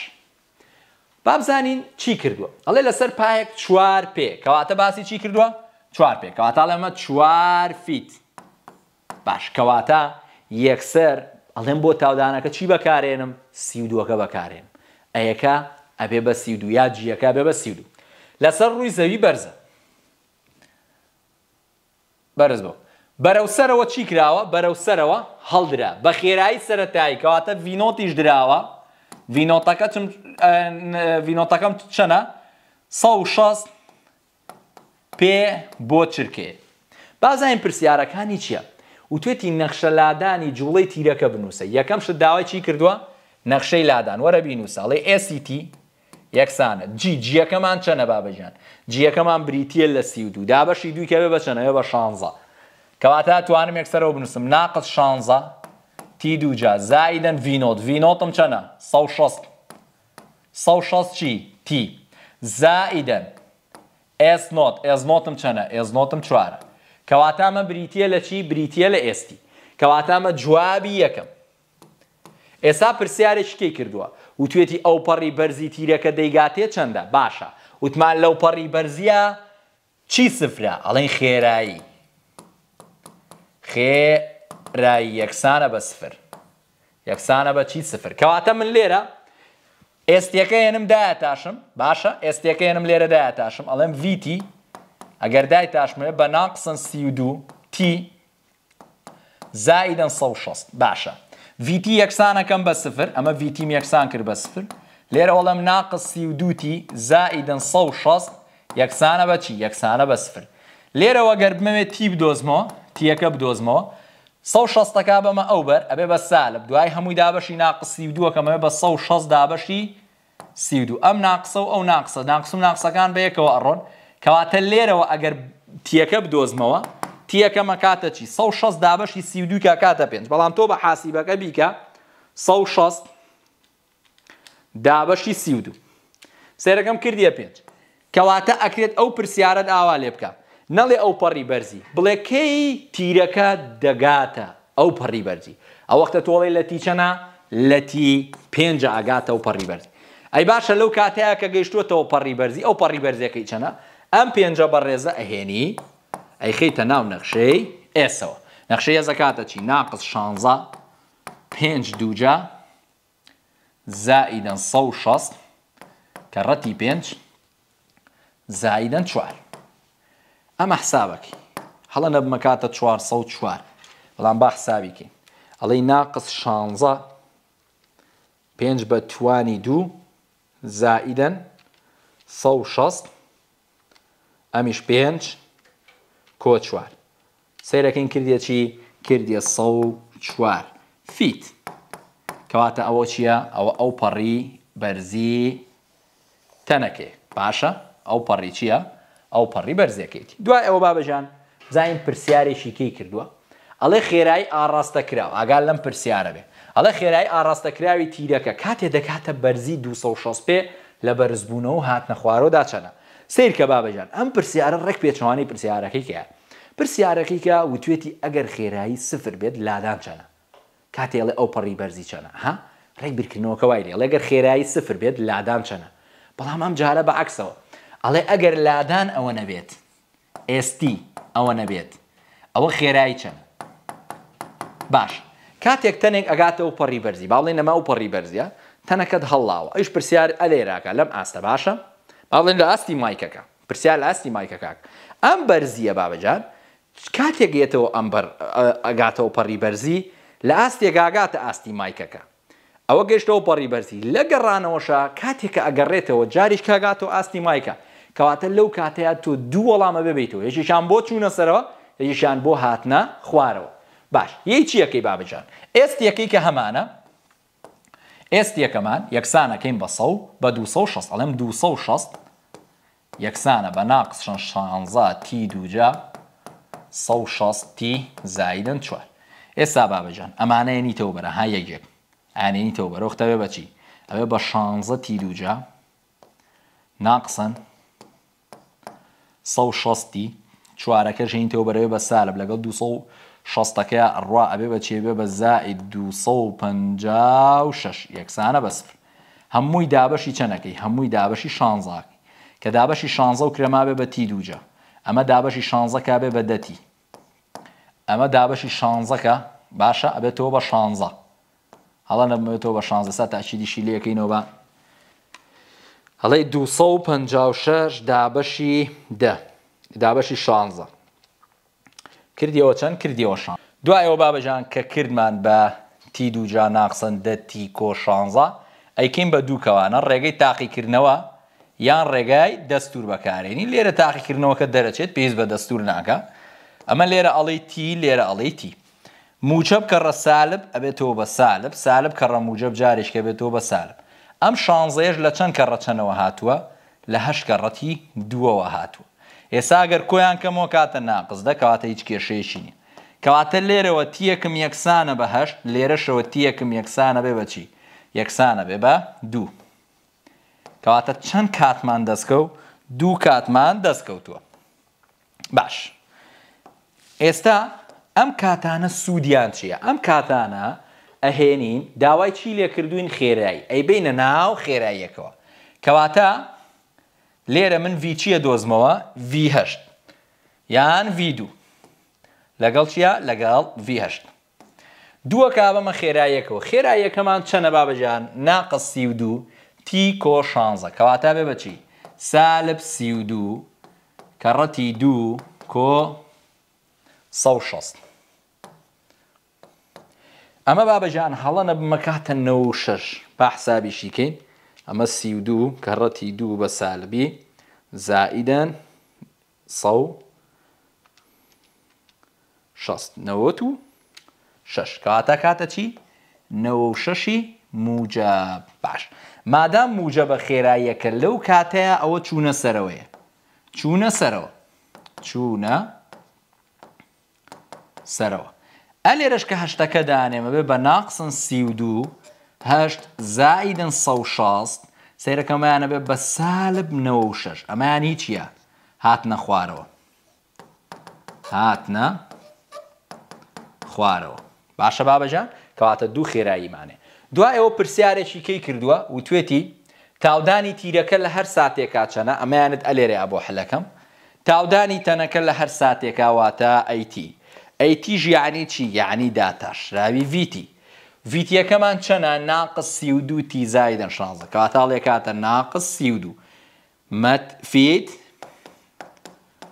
A: بابزانین چی کردووە ئەڵێ لەسەر پایەک چوار پێ کەواتە باسی چی کردووە چوار پێ کەواتە ئەمە چوار فیت باش کەواتە یەکسەر ئەڵێم بۆ تاودانەکە چی بەکارێنم سیودوەکە بەکارێن ئەیەکە ئەبێ بە سیودو یا جیەکە بێ بە سیودو لەسەر ڕووی زەوی بەرزە بەرز بۆ بەرەو سەرەوە چی کراوە بەرەو سەرەوە هەڵدرا بە خێرایی سەتایی کەواتە ڤینۆتیش دراوە ڤینۆتەکە ڤینۆتەکەم چەنە 16 پێ بۆ چرکێ بازین پرسیارەکانی چییە؟ و توێتی نەخشەلادانی جوڵی تیرەکە بنووسە یەکەم شت داوای چی کردووە؟ نەخشەی لادان وەرە بینووساڵێ ACT یەکسانە جی جیەکەمان چەنە بابەژیان جیەکەمان بریتە لە سی دو دابەشی دوی کەوێ بەچەنەوە بە شانزە کەواتە توانم یەکسەرەوە بنووسم ناقت شانزە تی دوجا زایدن ڤینۆت ڤینۆتم چەنە 16 160 چی تی زائیدە ئس نۆت ئێز نۆتم چەنە ئێز نۆتم چوارە کەواتە ئەمە بریتە لە چی بریتە لە ئێستی کەواتە ئەمە جوابی یەکەم ئێستا پرسیارێکی کردووە و توێتی ئەو پەڕی بەرزی تیرەکە دەیگاتێ چەندە باشە وتمان لەو پەڕی بەرزیە چی سفرە ئەڵین خێرایی خێ رای یەکسانە بە سفر یەکسانە بە چی سفر کەواتە من لێرە ئێستیەکە هێنم دایتاشم باشە ئێستیەکە هێنم لێرە دایتاشم ئەڵێم VT ئەگەر دایتاشمێ بە ناقسن سی2 T زایدن 16 باشە VT یەکسانەکەم بە سفر ئەمە VT یەکسان کرد بە سفر لێرە وەڵەم ناقص سی2T زایدن 16 یەکسانە بە چی یەکسانە بە سفر لێرەوە گەربمەوێت تی بدۆزمەوە تیەکە بدۆزمەوە 16ەکە بەمە ئەو بەر ئەبێ بە سالب دوای هەمووی دابشی ناقسی دووەکەمەوە بە 16 دابشی سیدو ئەم ناقسە و ئەو ناقسە ناقسم ناقسەکان بە یەکەوە ئەڕۆن کەواتە لێرەوە ئەگەر تیەکە بدۆزمەوە تیەکەمە کاتە چی 16 دابشی سیدوکە کاتە پێنج بەڵام تۆ بە حاسیبەکە بیکە 16 دابشی سیودو سێرەکەم کردیە پێنج کەواتە ئەکرێت ئەو پرسیارەت ئاوا لێ بکە نەڵێ ئەو پەڕی بەرزی بڵێ کەی تیرەکە دەگاتە ئەو پەڕی بەرزی ئەو وەختە تۆڵی لە تیچەنا لەتی پێنج ئاگاتە و پەڕی بەرزی ئەی باشە لەو کاتەیە کە گەیشتوتەوە پەڕی بەرزی ئەو پەڕی بەرزەکەی چەنە ئەم پێنجە بەڕێزە ئەهێنی ئەی خیتە ناو نەخشەی ئێسەوە نەخشەیە زەکاتە چی ناقز شانزە پێنج دووجە زائیدەن سە و شەست کە ڕەتی پێنج زائیدەن چوار ئەمە حسابەکەی هەڵە نەبمە کاتە 400 چوار بەڵام با حسابیکەین ئەڵی ناقس شانزە پێنج بە توانی دوو زائیدەن 16 ئەمیش پێنج کۆ چوار سیرەکەین کردیە چی کردیە سە چوار فیت کەواتە ئەوە چییە ئەوە ئەو پەڕی بەرزی تەنەکێ باشە ئەو پەڕی چییە؟ ئەو پەڕی بەرزەکەیت دوای ئەوە بابەژان زاین پرسیارێکی کەی کردووە ئەڵێ خێرایی ئاڕاستە کراوە ئاگال لەم پرسیارە بێ ئەڵە خێرایی ئاڕاستەکراوی تیرەکە کاتێ دەکاتە بەرزی 260 پێ لە بەرزبوونەوە هاتنە خوارۆ داچەنە سیر کە بابەژان ئەم پرسیارە ڕێک پێچوانی پرسیارەکەی کە پرسیارەکەی کە وتوێتی ئەگەر خێرایی سفر بێت لادان چەنە کاتێڵێ ئەو پەڕی بەرزی چەنە ها ڕێک بیرکردنەوەکە وای لێ لەگەر خێرایی سفر بێت لادان چەنە بەڵام ئەم جارە بە عکسەوە ئەڵێ ئەگەر لادان ئەوە نەبێت ئێستی ئەوە نەبێت ئەوە خێرایی چەند باش کاتێک تەنێک ئەگاتەوە پەڕی بەرزی باڵێ نەما و پەڕی بەرزیە تەنەکەت هەڵاوە ئەوش پرسیار ئەلێراکە لەم ئاستە باشە باڵێن لە ئاستی مایکەکە پرسیار لە ئاستی مایکە کاک ئەم بەرزیە بابجان کاتێک گێتەوە ئەمبەر ئەگاتەوە پەڕی بەرزی لە ئاستێگاگاتە ئاستی مایکەکە ئەوە گەشتەوە پەڕی بەرزی لە گەڕانەوەشە کاتێکە ئەگەڕێتەوە جاریش کاگات و ئاستی مایکە کەواتە لەو کاتەیە تۆ دوو وەڵامە ببیتەوە یەکیشان بۆ چوونەسەرەوە یەکیشان بۆ هاتنە خوارەوە باش یەی چی یەکەی بابجان ئێست یەکەی کە هەمانە ئێست یەکەمان یەکسانەکەین بە سە بە 26 ئەڵم 26 یەکسانە بە ناقس 16 تی دوجا 16 تی زایدن چوار ئێستا بابجان ئەمانەیە نیتەوە بەرە ها یەکێک ئانێنیتەوە بەرەختەوێ بەچی ئەوێ بە 16 تی دوجا ناقسن 16 چوارەکە ژینتەوە بەرەوە بە سالب لەگەڵ 260ەکە ڕوا ئەبێ بە چێبێ بە زائید 256 یەکسانە بەسفر هەمووی دابەشی چەنەکەی هەمووی دابەشی شانزاکی کە دابەشی شانزە و کرەمابێ بە تی دووجە ئەمە دابەشی شانزە کابێ بە دەتی ئەمە دابەشی شانزەکە باشە ئەبێتەوە بە شانزە هەڵە نەبێتەوە بە شانزە سا تاچیدیشی لەکەینەوە بە هەڵێ 256 دابەشی دە دابەشی شانزە کردیەوە چەند کردیەوە شان دوایەوە بابەجان کە کردمان بە تی دوجا ناقسەندە تی کۆ شانزە ئەیکەین بە دووکەوانە ڕێگەی تاقیکردنەوە یان ڕێگای دەستور بەکارێنی لێرە تاقیکردنەوەکە دەرەچێت پێویست بە دەستور ناکە ئەمە لێرە ئەڵی تی لێرە ئەڵی تی موچە بکە ڕە سالب ئەبێتەوە بە سالب سالب کە ڕەموجە بجارێشکە بێتەوە بە سالب ئەم شانزەیەش لە چەند کە ڕەچەنەوە هاتووە لە هەش کە ڕەتی دووەوە هاتووە ئێساگەر کۆیان کەمەوە کاتە ناقز دەکەواتە هیچ کێشێشی نیە کەواتە لێرەوە تیەکم یەکسانە بە هەشت لێرەشەوە تیەکم یەکسانە بێ بەچی یەکسانە بێ بە دوو کەواتە چەند کاتمان دەستکە و دوو کاتمان دەستکەوتووە باش ئێستا ئەم کاتانە سوودیان چییە ئەم کاتانە ئەهێنین داوای چی لێکردوین خێرایی ئەی بینە ناو خێراییەکەوە کەواتە لێرە من ڤچیە دۆزمەوە ڤهشت یان ڤدو لەگەڵ چیە لەگەڵ ڤهشت دووە کا بەمە خێراییەکەوە خێراییەکەمان چەنە بابەجان ناقە سی و دوو تی کۆ شانزە کەواتە بێ بچی سالب سی و دوو کەڕەتی دوو کۆ 16. ئەمە بابەژان هەڵە نەبمەکاتە نە شش با حسابیشیکەین ئەمە سی و دوو کەڕەتی دوو بە سالبی زائیدەن سە شەستنەوەت و شش کاتە کاتە چی؟ نەوە شەشی موجە باش مادام موجە بە خێراییەکە لەو کاتەیە ئەوە چوونە سەرەوەیە چوونە سەرەوە چوونە سەرەوە ئەلێرش کە هەشتەکە دانێمە بێ بە ناقسن سی و دوو هەشت زائیدن سە شاست سیرەکەمایانە بێ بە سالب نەوە و شش ئەمایان هیچیە هاتنە خوارەوە هاتنە خوارەوە باشە بابەجان کەواتە دوو خێراییمانێ دوای ئەوە پرسیارێکی کەی کردووە و توێتی تاودانی تیرەکە لە هەر ساتێکا چەنە ئەمایانت ئەلێرێ بۆ حلەکەم تاودانی تەنەکە لە هەر ساتێکاواتە ئەیتی ئەیتیژ یعنی چی یعنی داتاش راوی ڤیتی ڤیتیەکەمان چەنە ناقص سی و دوو تیزایدن شانزە کاتاڵێک کاتە ناقص سی و دوو مەت فیت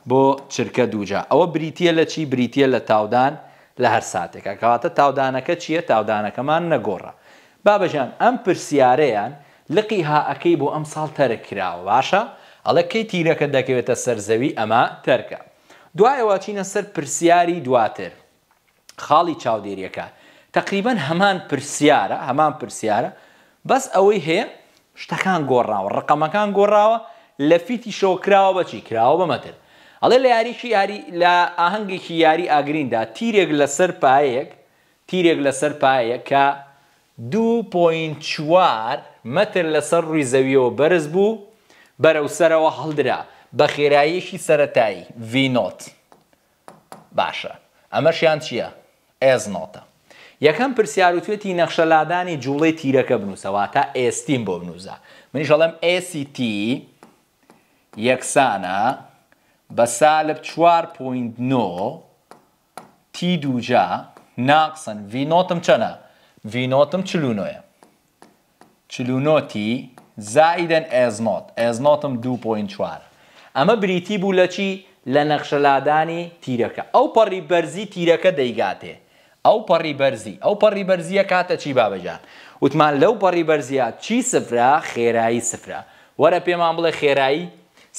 A: بۆ چرکە دووجا ئەوە بریتە لە چی بریتە لە تاودان لە هەر ساتێکە کەواتە تاودانەکە چییە تاودانەکەمان نەگۆڕە بابەژیان ئەم پرسیارەیان لقی هاەکەی بۆ ئەم ساڵ تەرەکراوە باشە ئەڵەکەی تیرەکە دەکەوێتە سەرزەوی ئەمە تەرکە دوایەوە چینە سەر پرسیاری دواتر خاڵی چاودێریەکە تقریبان هەمان پرسیارە هەمان پرسیارە بەس ئەوەی هەیە شتەکان گۆڕاوە ڕقەمەکان گۆڕاوە لە فیتی شۆکراوە بەچی کراوە بەمەتر ئەڵێ لە یاریشی یاری لە ئاهەنگێکی یاری ئاگریندا تیرێک لەسەر پایەک تیرێک لەسەر پایەک کە دو.4 مەتر لەسەر ڕووی زەویەوە بەرز بوو بەرەو سەرەوە هەڵدرا بە خێراییەشی سەتایی ڤینۆت باشە ئەمەشیان چییە؟ ئێز نۆتە یەکەم پرسیار و توێتی نەخشەلادانی جوڵی تیرەکە بنووسەوە تا ئێستیم بۆ بنووزە منیشەڵم ACT یەکسانە بە سالب 4.9 تی دووجا ناقسن ڤینۆتم چەنە ڤینۆتم چلونۆیە چلونۆتی زائدەن ئێزنۆت ئێزنۆتم 2.4 ئەمە بریتی بوو لە چی لە نەخشەلادانی تیرەکە ئەو پەڕی بەرزی تیرەکە دەیگاتێ ئەو پەڕی بەرزی ئەو پەڕی بەرزیە کاتە چی بابەجان وتمان لەو پەڕی بەرزیە چی سفرا خێرایی سفرا وەرە پێمان بڵێ خێرایی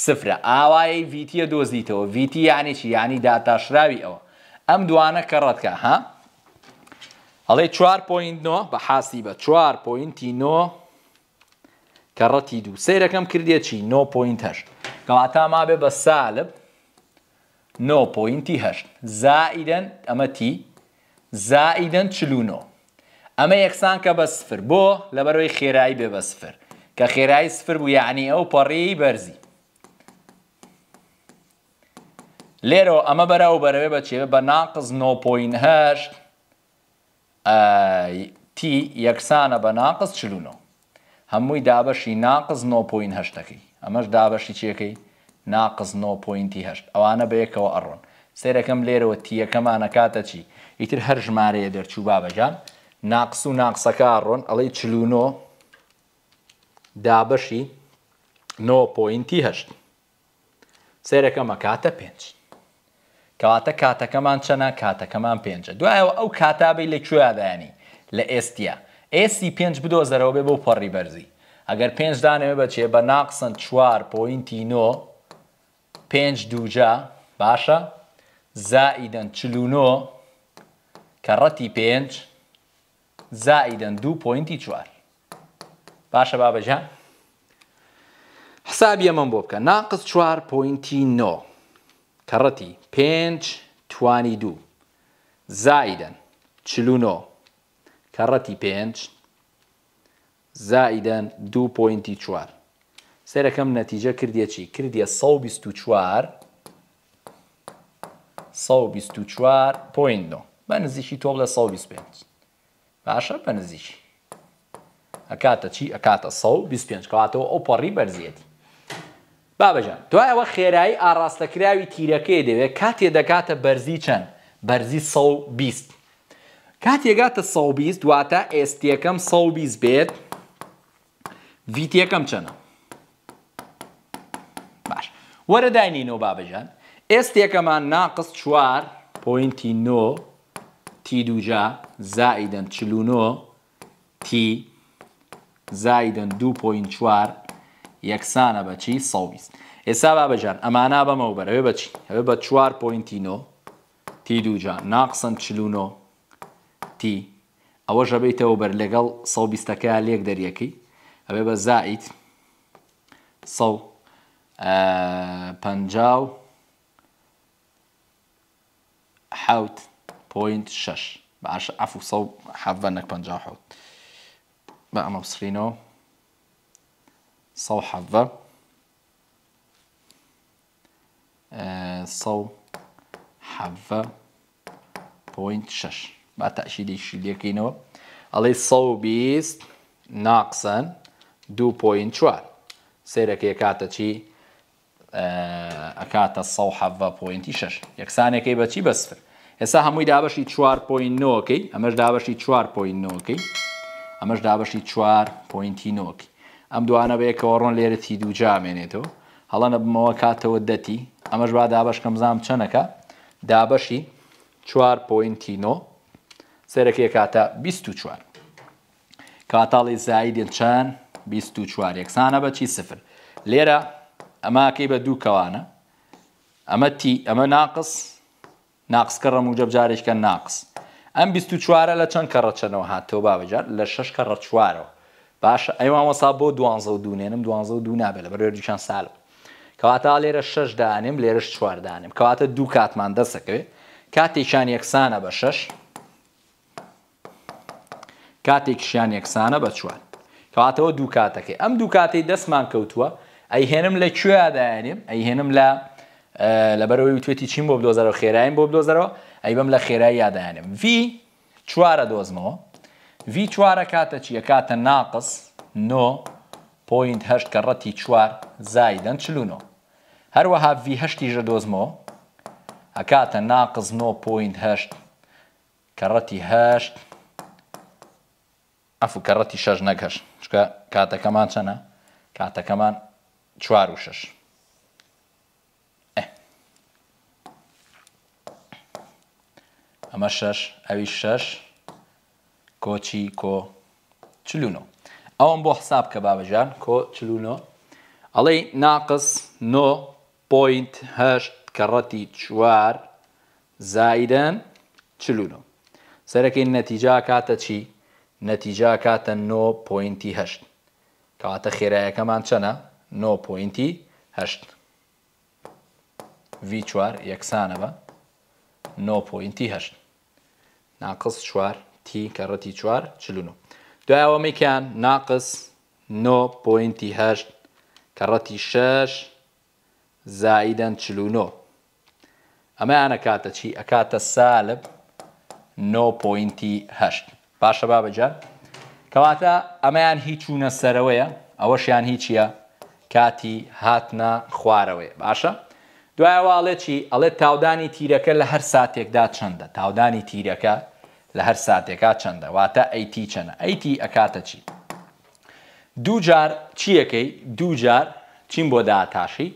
A: سفرە ئاوایی ڤیتە دۆزیتەوە ڤیتی یانێکی ینی داتاشراوی ئەوە ئەم دوانە کە ڕەتکە ها هەڵێ 4.9 بە حاسی بە 4.9 کە ڕەتی دوو سیرەکەم کردێت چی 9.8 کەواتە مابێ بە سالب 9.8 زائدەن ئەمە تی زائدەن چلوونۆ ئەمە یەکسان کە بە سفر بۆ لەبەرەوەی خێرایی بێ بە سفر کە خێرایی سفر بوو یعنی ئەو پەڕێی بەرزی لێرەوە ئەمە بەراو بەرەوێ بەچێ بە ناقز 9.8 تی یەکسانە بە ناقز چلوونۆ هەمووی دابەشی ناقز 9.8ەکەی ئەمەش دابەشی چیەکەی ناقز 9.8 ئەوانە بەیەکەوە ئەڕۆن سێرەکەم لێرەوە تیەکەمانە کاتە چی ئیتر هەر ژمارەیە دەرچوو بابەجان ناقس و ناقسەکە ڕۆن ئەڵی چلوونۆ دابەشی 9.8 سێرەکەمە کاتە پێنج کەواتە کاتەکەمان چەنە کاتەکەمان پێنجە دوایەوە ئەو کاتابی لە کوێدانی لە ئێستیا ئێسی پێنج بدۆزەرەوە بێ بۆ پەڕی بەرزی ئەگەر پێنج دانەوێ بەچێ بە ناقسن چوار پۆینتی نۆ پێنج دووجا باشە زائیدەن چلونۆ کە ڕەتی پێنج زائیدەن دوو پوینتی چوار باشە بابەژە حسابی ئەمەم بۆ بکە ناقز چوار پوینتی نۆ کەڕەتی پێنج توانی دوو زایدەن چلونۆ کەڕەتی پێنج زائیدەن دو پوینتی چوار سەرەکەم نەتیجە کردیە چی کردیە 1924 1924 پوینتۆ بە نزیشی تۆڵ لە 25 باشە بە نزیشی ئەکاتە چی ئەکاتە 25 کاتەوە ئۆپەڕی بەرزیەتی بابەژان دوایەوە خێرایی ئاراستەکراوی تیرەکەی دەوێت کاتێ دەکاتە بەرزی چەند بەرزی 120 کاتێگاتە 120 دواتە ئێستیەکەم 120 بێت VTەکەم چەنە باش وەرە داینینەوە بابەژان ئێستێکەمان ناقص چوار پوینتی نۆ تی دوجا زائدن چلونۆ تی زایدن دو پوین چوار یەکسانە بەچی سەویست ئێستا بابەژان ئەمانە بەمە بەر ئەوێ بچی ئەوێ بە چوار پوینتی نۆ تی دوجا ناقسم چلونۆ تی ئەوە ژەبیتەوە بەر لەگەڵ سەویستەکە لێک دەریەکەی ئەوێ بە صو آه، بانجاو پنجاو حوت پوینت شش بەعش ئەف صو سە أنك بانجاو حوت بە مبصرينو صو سە آه، صو سە بوينت شش بقى تأشيدي الشيليكينو علي صوبيست ناقصا 2.4 سیرەکەی کاتە چی ئەکاتە 1970.6 یەکسانێکی بەچی بەسفر ئێستا هەمووی دابشی 4.9ەکەی ئەمەش دابشی 4.9ەکەی ئەمەش دابشی 4.9ەکی ئەم دوانە بەیەکەوە ڕۆن لێرە تی دوو جامێنێتەوە هەڵەنە بمەوە کاتەوە دەتی ئەمەش با دابش کەمزام چەنەکە دابشی 4.9 سەرەکەی کاتە 24 کاتاڵی زایدێن چەند 24 یەکسانە بە چی سفر لێرە ئەماکەی بە دوو کەوانە ئەمە تی ئەمە ناقص ناقسکە ڕەموجە بجارێککە ناقص ئەم 24وارە لە چەند کە ڕەچەنەوە هاتەوە باوەجار لە شش کە ڕەچوارەوە باشە ئەیوان وەسا بۆ دوانزە و دوونێنم دوانزە و دوو نابێت لە بەرێ دوچان ساڵەوە کەواتە لێرە شش دانیم لێرەش چواردانیم کەواتە دوو کاتمان دەسەکەوێت کاتێکشان یەکسانە بە شش کاتێکشیان یەکسانە بە چوار کەواتەوە دوو کاتەکە ئەم دوو كوتوا اي هنم لا هێنم ادانم اي هنم لا لە لەبەرەوەی توێتی چین بۆ بدۆزەرەوە خێرایم بۆ بدۆزەرەوە ئەی بەم لە خێرایی یادانێم وی چوارە دۆزمەوە وی چوارە کاتە چیە کاتە ناقص نو بوينت هەشت كراتي ڕەتی چوار زایدەن چلوونەوە هەروەها وی هەشتیژە دۆزمەوە ئەکاتە ناقز نۆ پوینت هەشت کە ڕەتی هەشت ئەفو کە ڕەتی شەژ چکە کاتەکەمان چەنە کاتەکەمان چوار و شش. ئەمە شش ئەوی شش کۆچی کۆ چلوونۆ. ئەوم بۆ حساب کە بابەژان کۆ چلوونۆ، ئەڵێ ناقس نۆ پوینت هەشت کەڕەتی چوار زایدەن چلوونۆ. سەرەکەی نەتیجا کاتە چی؟ نەتیجا کاتە 9.8 کەواتە خێراییەکەمان چەنە 9.8 V چوار یەکسانە بە 9.8 ناقص چوار تی کەڕەتی چوار چلون دوایەوە میکیان ناقص 9.8 کەڕەتی 6 زائیدەن چلونۆ ئەمە یانە کاتە چی ئەکاتە سالب 9.8 باشە با بەجار کەواتە ئەمەیان هیچ چوونە سەرەوەیە ئەوەشیان هیچیە کاتی هاتنە خوارەوەی باشە دوایەواڵێ چی ئەڵێ تاودانی تیرەکە لە هەر ساتێکدا چەندە تاودانی تیرەکە لە هەر ساتێکا چەندە واتە ئەیتی چەنە ئەیتی ئەکاتە چی دووجار چیەکەی دووجار چیم بۆ داهاتاشی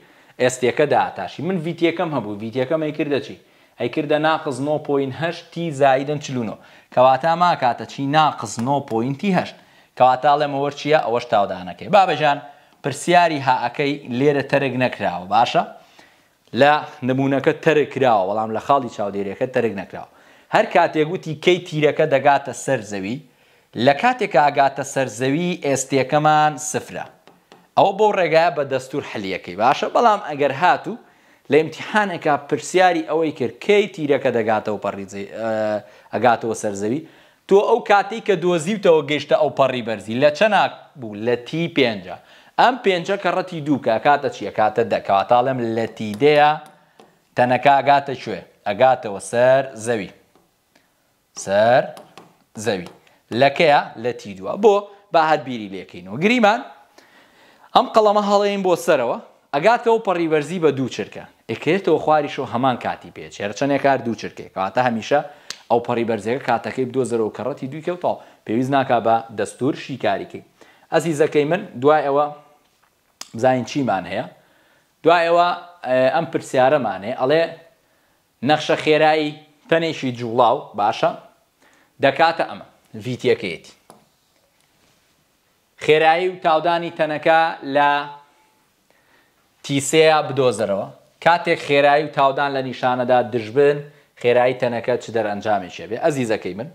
A: ئێستێکە داهاتاشی من ویتیەکەم هەبوو ویتیەکەم ئەی کردە چی ئەی کردە ناقز 9.8 تی زایدن چلوونەوە کەواتە ماکاتە چی ناقز 9 پوینتی هەشت کەواتاڵێمەوە چییە ئەوەش تاودانەکەی بابەژان پرسیاری هاەکەی لێرە تەرگ نەکراوە باشە لە نمونونەکە تەرە کراوە بەڵام لە خاڵی چاودێریەکە تەرگ نەکراوە هەر کاتێک گوتی کەی تیرەکە دەگاتە سەر زەوی لە کاتێک ئاگاتە سەر زەوی ئێستێکەمان سفرە ئەو بۆ ڕێگایە بە دەستور حلیەکەی باشە بەڵام ئەگەر هاتوو لە ئیمتیحانێکە پرسیاری ئەوەی کرد کەی تیرەکە دەگاتە و پەڕیزی ئەگاتەوە سەرزەوی تۆ ئەو کاتی کە دۆزیوتەوە گەیشتە ئەو پەڕی بەرزی لە چەناک بوو لە تی پێنج ئەم پێنجە کە ڕەتی دووکە کاتە چیە کاتە دەکەواتاڵم لە تیدەیە تەنەکە ئەگاتە کوێ ئەگاتەوە سەر زەوی سەر زەوی لەکەیە لە تی دووە بۆ باهات بیری لێکەینەوە گریمان ئەم قەڵەمە هەڵەیەن بۆ سەرەوە ئەگاتەوە پەڕیوەرزی بە دوو چرکە ئەکرێتەوە خواریشەوە هەمان کاتی پێچێرچەنێک کار دوو چرکێک کەواتە هەمیشە ئەو پەڕی بەرزەکە کاتەکەی دۆزەر و کەڕەتی دوی کەوتەوە پێویست ناکا بە دەستور شیکاریکەی ئەسی زەکەی من دوای ئەوە بزانین چیمان هەیە دوای ئەوە ئەم پرسیارەمانێ ئەڵێ نەخشە خێرایی تەنێکی جوڵاو باشە دەکاتە ئەمە ڤیتەکەیەتی خێرایی و تاودانی تەنەکە لە تیسەیە بدۆزەرەوە کاتێک خێرایی و تاودان لە نیشانەدا دژبن خێرایی تەنەکە چ دەرەنجامێکێ بێ ئەزیزەکەی من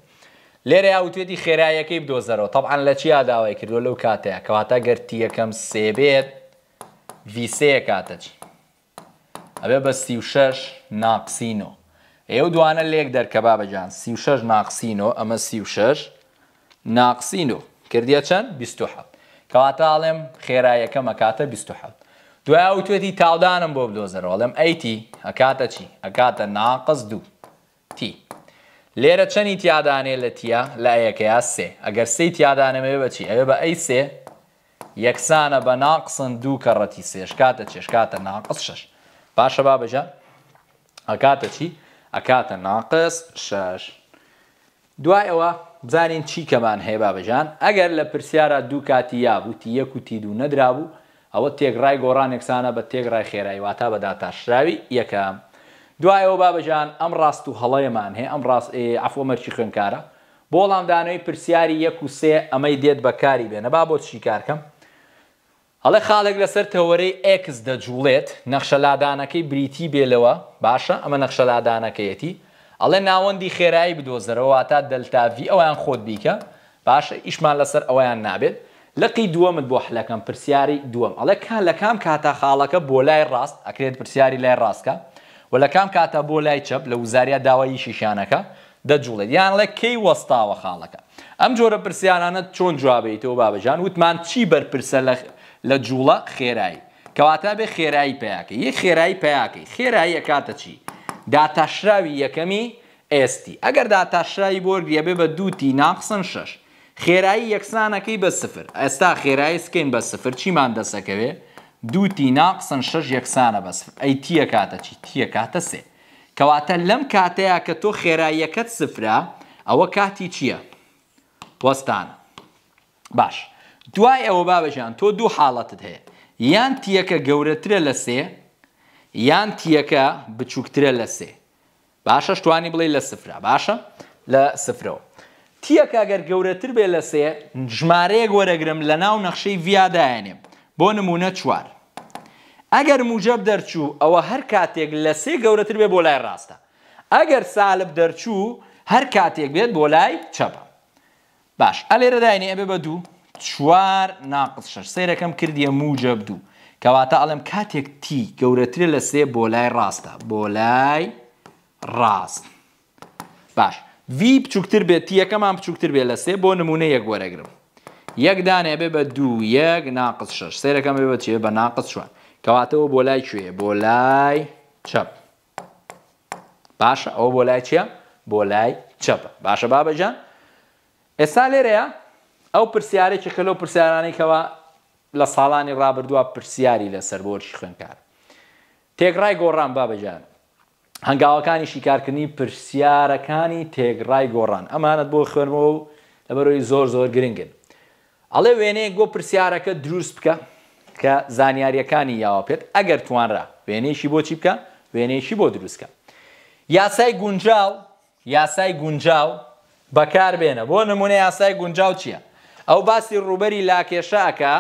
A: لێرە یاوتێتی خێراییەکەی بدۆزەرەوە تەبعاان لە چیا داوای کردووە لەو کاتەیە کەواتە گەرتیەکەم سێبێت ویسەیە کاتەچ ئەبێ بە سی و شش ناقسینۆ ئێو دوانە لێک دەرکە بابەجان سی و شش ناقسینۆ ئەمە سی و شش ناقسینۆ کردیە چەند 27 کەواتەڵێم خێراییەکە مەکاتە 27 دوای ئەو توێتی تاودانم بۆ بدۆزەرەوەڵێم ئەیتی ئەکاتە چی ئەکاتە ناقز دوو تی لێرە چەنی تیادانێ لە تیا لایەکەیا سێ ئەگەر سی تیادانەمەوێ بچی ئەوێ بە ئەی سێ یەکسانە بە ناقسن دوو کەڕەتی سێشکاتە چێشکاتە ناقس شش باشە با بەژە ئەکاتە چی ئەکاتە ناقس شش دوای ئەوە بزانین چی کەمان هەیە بابەژان ئەگەر لە پرسیارە دوو کاتی یا بووتی یەک وتی دوو نەدرابوو ئەوە تێکڕای گۆڕان یەکسانە بە تێکڕای خێرایی واتا بەداتاشراوی یەکەم دوایەوە بابەجان ئەم ڕاست و هەڵەیەمان هەیە ئەم ڕاست ئەفۆ مەرچی خوێنکارە بۆ وەڵامدانەوەی پرسیاری یەک و سێ ئەمەی دێت بەکاری بێنە با بۆ چی کارکەم هەڵێ خاڵێک لەسەر تەوەرەی ئکس دەجوڵێت نەخشەلادانەکەی بریتی بێلەوە باشە ئەمە نەخشەلادانەکەیەتی ئەڵێ ناوەندی خێرایی بدۆزەرەوە تا دەلتاوی ئەویان خۆت بیکە باشە ئیشمان لەسەر ئەویان نابێت لەقی دووەمت بۆ حلەکەم پرسیاری دووەم ئەڵێ لە کام کاتا خاڵەکە بۆ لای ڕاست ئەکرێت پرسیاری لای ڕاستکە و لە کام کاتە بۆ لای چەپ لە وزاریە داوایی شیشانەکە دەجوڵێت یان لە کەی وەستاوە خاڵەکە ئەم جۆرە پرسیارانە چۆن جوابیتەوە بابەژان وتمان چی بەرپرسە لە جوڵە خێرایی کەواتە بێ خێرایی پیاکە یە خێرایی پیاکەی خێرایی ئەکاتە چی داتاشراوی یەکەمی ئێستی ئەگەر داتاشرایی بۆرگێبێ بە دووتی ناقسن شش خێرایی یەکسانەکەی بە سفر ئێستا خێرایی سکەین بە سفر چیمان دەسەکەوێ دوو تینا قسن شەش یەکسانە بەس ئەی تیە کاتە چی تیە کاتە سێ کەواتە لەم کاتەیە کە تۆ خێراییەکەت سفرە ئەوە کاتی چییە؟ وەستانە باش دوای ئەوە بابەژیان تۆ دوو حاڵەتت هەیە یان تیەکە گەورەترە لە سێ یان تیەکە بچووکترە لە سێ باشە شتوانی بڵێ لە سفرە باشە لە سفرەوە تیەکە گەر گەورەتر بێ لە سێ ژمارەیە گۆرەگرم لە ناو نەخشەی ڤیادایانێ بۆ نمونە چوار ئەگەر موجب دەرچوو ئەوە هەر کاتێک لە سێ گەورەتر بێ بۆ لای ڕاستە ئەگەر سالب دەرچوو هەر کاتێک بێت بۆ لای چەپە باش ئەلێرە داینێ ئەبێ بە دوو چوار ناقص شش سیرەکەم کردیە موجب دوو کەواتە ئەڵم کاتێک تی گەورەترە لە سێ بۆ لای ڕاستە بۆ لای ڕاست باش وی بچووکتر بێت تیەکەمان بچووکتر بێت لە سێ بۆ نمونە یەک وەرەگرم یەکدانێ بێ بە دوو یەک ناقص شش سیرەکەم بێ بە چێ بە ناقص چوار کەواتەوە بۆ لای کوێ بۆ لای چەپ باشە ئەو بۆ لای چییە؟ بۆ لای چەپە باشە بابەجان ئێستا لێرەیە ئەو پرسیارێکی کە لەو پرسیارانێکەوە لە ساڵانی ڕابردووە پرسیاری لەسەر بۆرشی خوێنکار تێگڕای گۆڕان بابەجان هەنگاوەکانی شیکارکردنی پرسیارەکانی تێگڕای گۆڕان ئەمانەت بۆ خوێنەوە و لەبەرەوەی زۆر زۆر گرنگن ئەڵێ وێنەیە گۆ پرسیارەکە دروست بکە کە زانیاریەکانی یاوە پێێت ئەگەر توانرا وێنێشی بۆچی بکە وێنێشی بۆ دروستکە یاسای گونجاو یاسای گونجاو بەکاربێنە بۆ نمونە یاسای گونجاو چییە؟ ئەو باسی ڕوبەری لاکێشاکە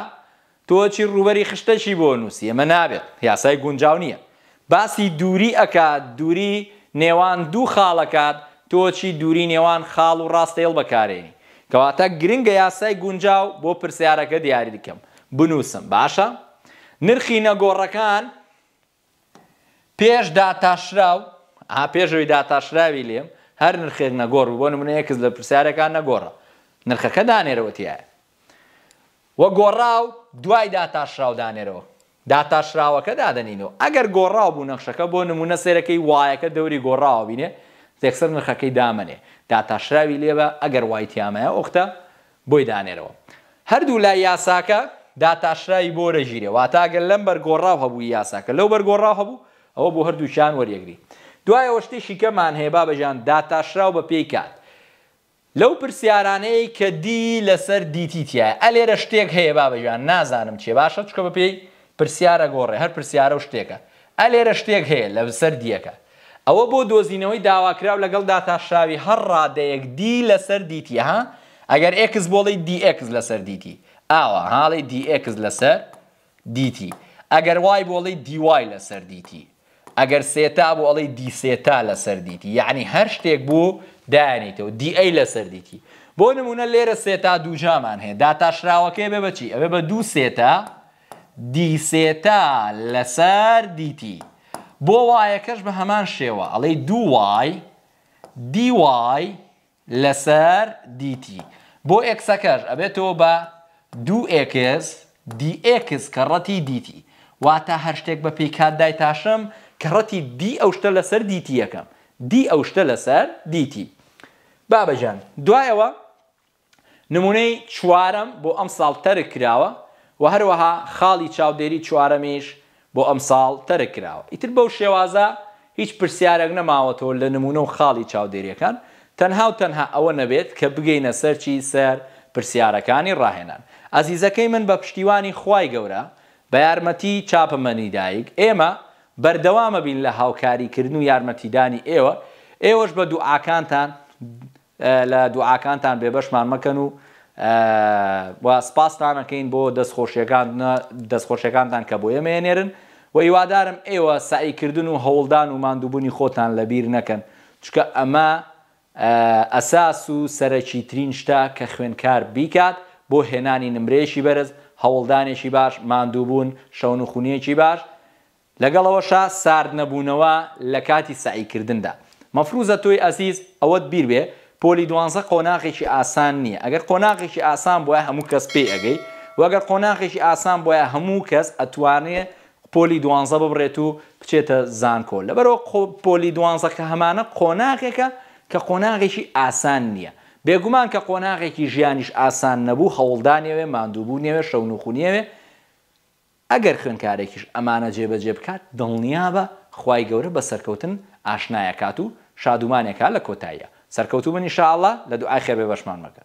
A: تۆچی ڕوبەری خشتەشی بۆ نووسی ئەمە نابێت یاسای گونجاو نییە باسی دووری ئەکات دووری نێوان دوو خاڵەکات تۆچی دووری نێوان خاڵ و ڕاستەیڵ بەکارێنی کەواتە گرنگە یاسای گونجاو بۆ پرسیارەکە دیاری دکەم. بنووسم باشە نرخی نەگۆڕەکان پێش داتاشراو ئا پێشەوەی داتاشراوی لێم هەر نرخێک نەگۆڕ بۆ نمونەیەکس لە پرسیارەکان نەگۆڕە نرخەکە دانێرەوەتیایە وە گۆڕاو دوای داتاشراو دانێرەوە داتاشراوەکە دادەنینەوە ئەگەر گۆڕاو بوو نەخشەکە بۆ نمونە سێرەکەی وایەکە دەوری گۆڕاو بینێ تێکسەر نرخەکەی دامنێ داتاشراوی لێبە ئەگەر وایتیامەیە ئۆختە بۆی دانێرەوە هەردوو لای یاساکە داتاشرایی بۆ رەژیرێ واتاگەل لەم بەرگۆڕاو هەبوو یاساکە لەو بەرگۆڕاو هەبوو ئەوە بۆ هەردووچان وەریەگری دوایەوە شتێکی کەمان هەیە بابەژان داتاشراو بە پێی کات لەو پرسیارانەی کە دی لەسەر دیتیتیە ئەلێرە شتێک هەیە بابەژان نازانم چێ باشە چکە بە پێی پرسیارە گۆڕێ هەر پرسیارە و شتێکە ئەلێرە شتێک هەیە لە سەر دیەکە ئەوە بۆ دۆزینەوەی داواکراو لەگەڵ داتاشراوی هەر ڕادەیەک دی لەسەر دیتیە ها ئەگەر ئکس بۆڵی دیX لەسەر دیتی ئاوە هاڵی دیX لەسەر دیتی ئەگەر وای بۆڵی دیوای لەسەر دیتی ئەگەر سێتا بۆ ئەڵی دیسێتا لەسەر دیتی یعنی هەر شتێک بوو دایانیتەوە دیئ لەسەر دیتی بۆ نمونە لێرە سێتا دووجامان هەیە داتاشراوەکەی بێ بچی ئەوێ بە دوو سێتا دیسێتا لەسەر دیتی بۆ وایەکەش بە هەمان شێوە ئەڵێ دووای دیوای لەسەر دیتی بۆ ئێکسەکەش ئەبێتەوە بە دوX دیX کە ڕەتی دیتی واتە هەر شتێک بە پیکات دایتاشم کە ڕەتی دی ئەو شتە لەسەر دیتی یەکەم دی ئەو شتە لەسەر دیتی بابەجان دوایەوە نمونەی چوارم بۆ ئەم ساڵ تەرک کراوە و هەروەها خاڵی چاودێری چوارەمیش بۆ ئەم ساڵ تەرک کراوە ئیتر بەو شێوازە هیچ پرسیارێک نەماوەتەوە لە نمونە و خاڵی چاودێریەکان تەنها و تەنها ئەوە نەبێت کە بگەینە سەرچی سەر پرسیارەکانی ڕاهێنان ئازیزەکەی من بە پشتیوانی خی گەورە بە یارمەتی چاپەمەنی دایک ئێمە بەردەوامە بین لە هاوکاریکردن و یارمەتیدانی ئێوە ئێوەش بە دوعاکانتان لە دوعاکانتان بێبەشمان مەکەن و سپاسانەکەین بۆ دەستخۆشەکانتان کە بۆ ئێمەێنێرن و هیوادارم ئێوە سعیکردن و هەوڵدان و ماندووبوونی خۆتان لەبیر نەکەن چکە ئەمە ئەساس و سەرەکی ترین شتا کە خوێنکار بیکات بۆ هێنانی نمرێشی بەرز هەوڵدانێکی باش مادووبوون شەون و خونیەکی باش لەگەڵەوەشا سارد نەبوونەوە لە کاتی سعیکردندا مەفروزە تۆی ئەسیز ئەوەت بیر بێ پۆلی دوانزە قۆناغێکی ئاسان نییە ئەگەر قۆناغێکی ئاسان بۆە هەموو کەس پێی ئەگەی وەگەر قۆناغێکی ئاسان بۆە هەموو کەس ئەتوانێت پۆلی دوانزە ببڕێت و بچێتە زانکۆ لەبەرەوە پۆلی دوانزەکە هەمانە قۆناغێکە کە قۆناغێکی ئاسان نییە بێگومان کە قۆناغێکی ژیانیش ئاسان نەبوو هەوڵدانێوێ مادووبوونیێوە شەونوخونیێوێ ئەگەر خوێنکارێکیش ئەمانە جێبەجێ بکات دڵنیا بە خی گەورە بە سەرکەوتن ئاشنایەکات و شادومانێکا لە کۆتاییە سەرکەوتوبنی شاءله لە دوعاخێ بێ بەشمان مەکە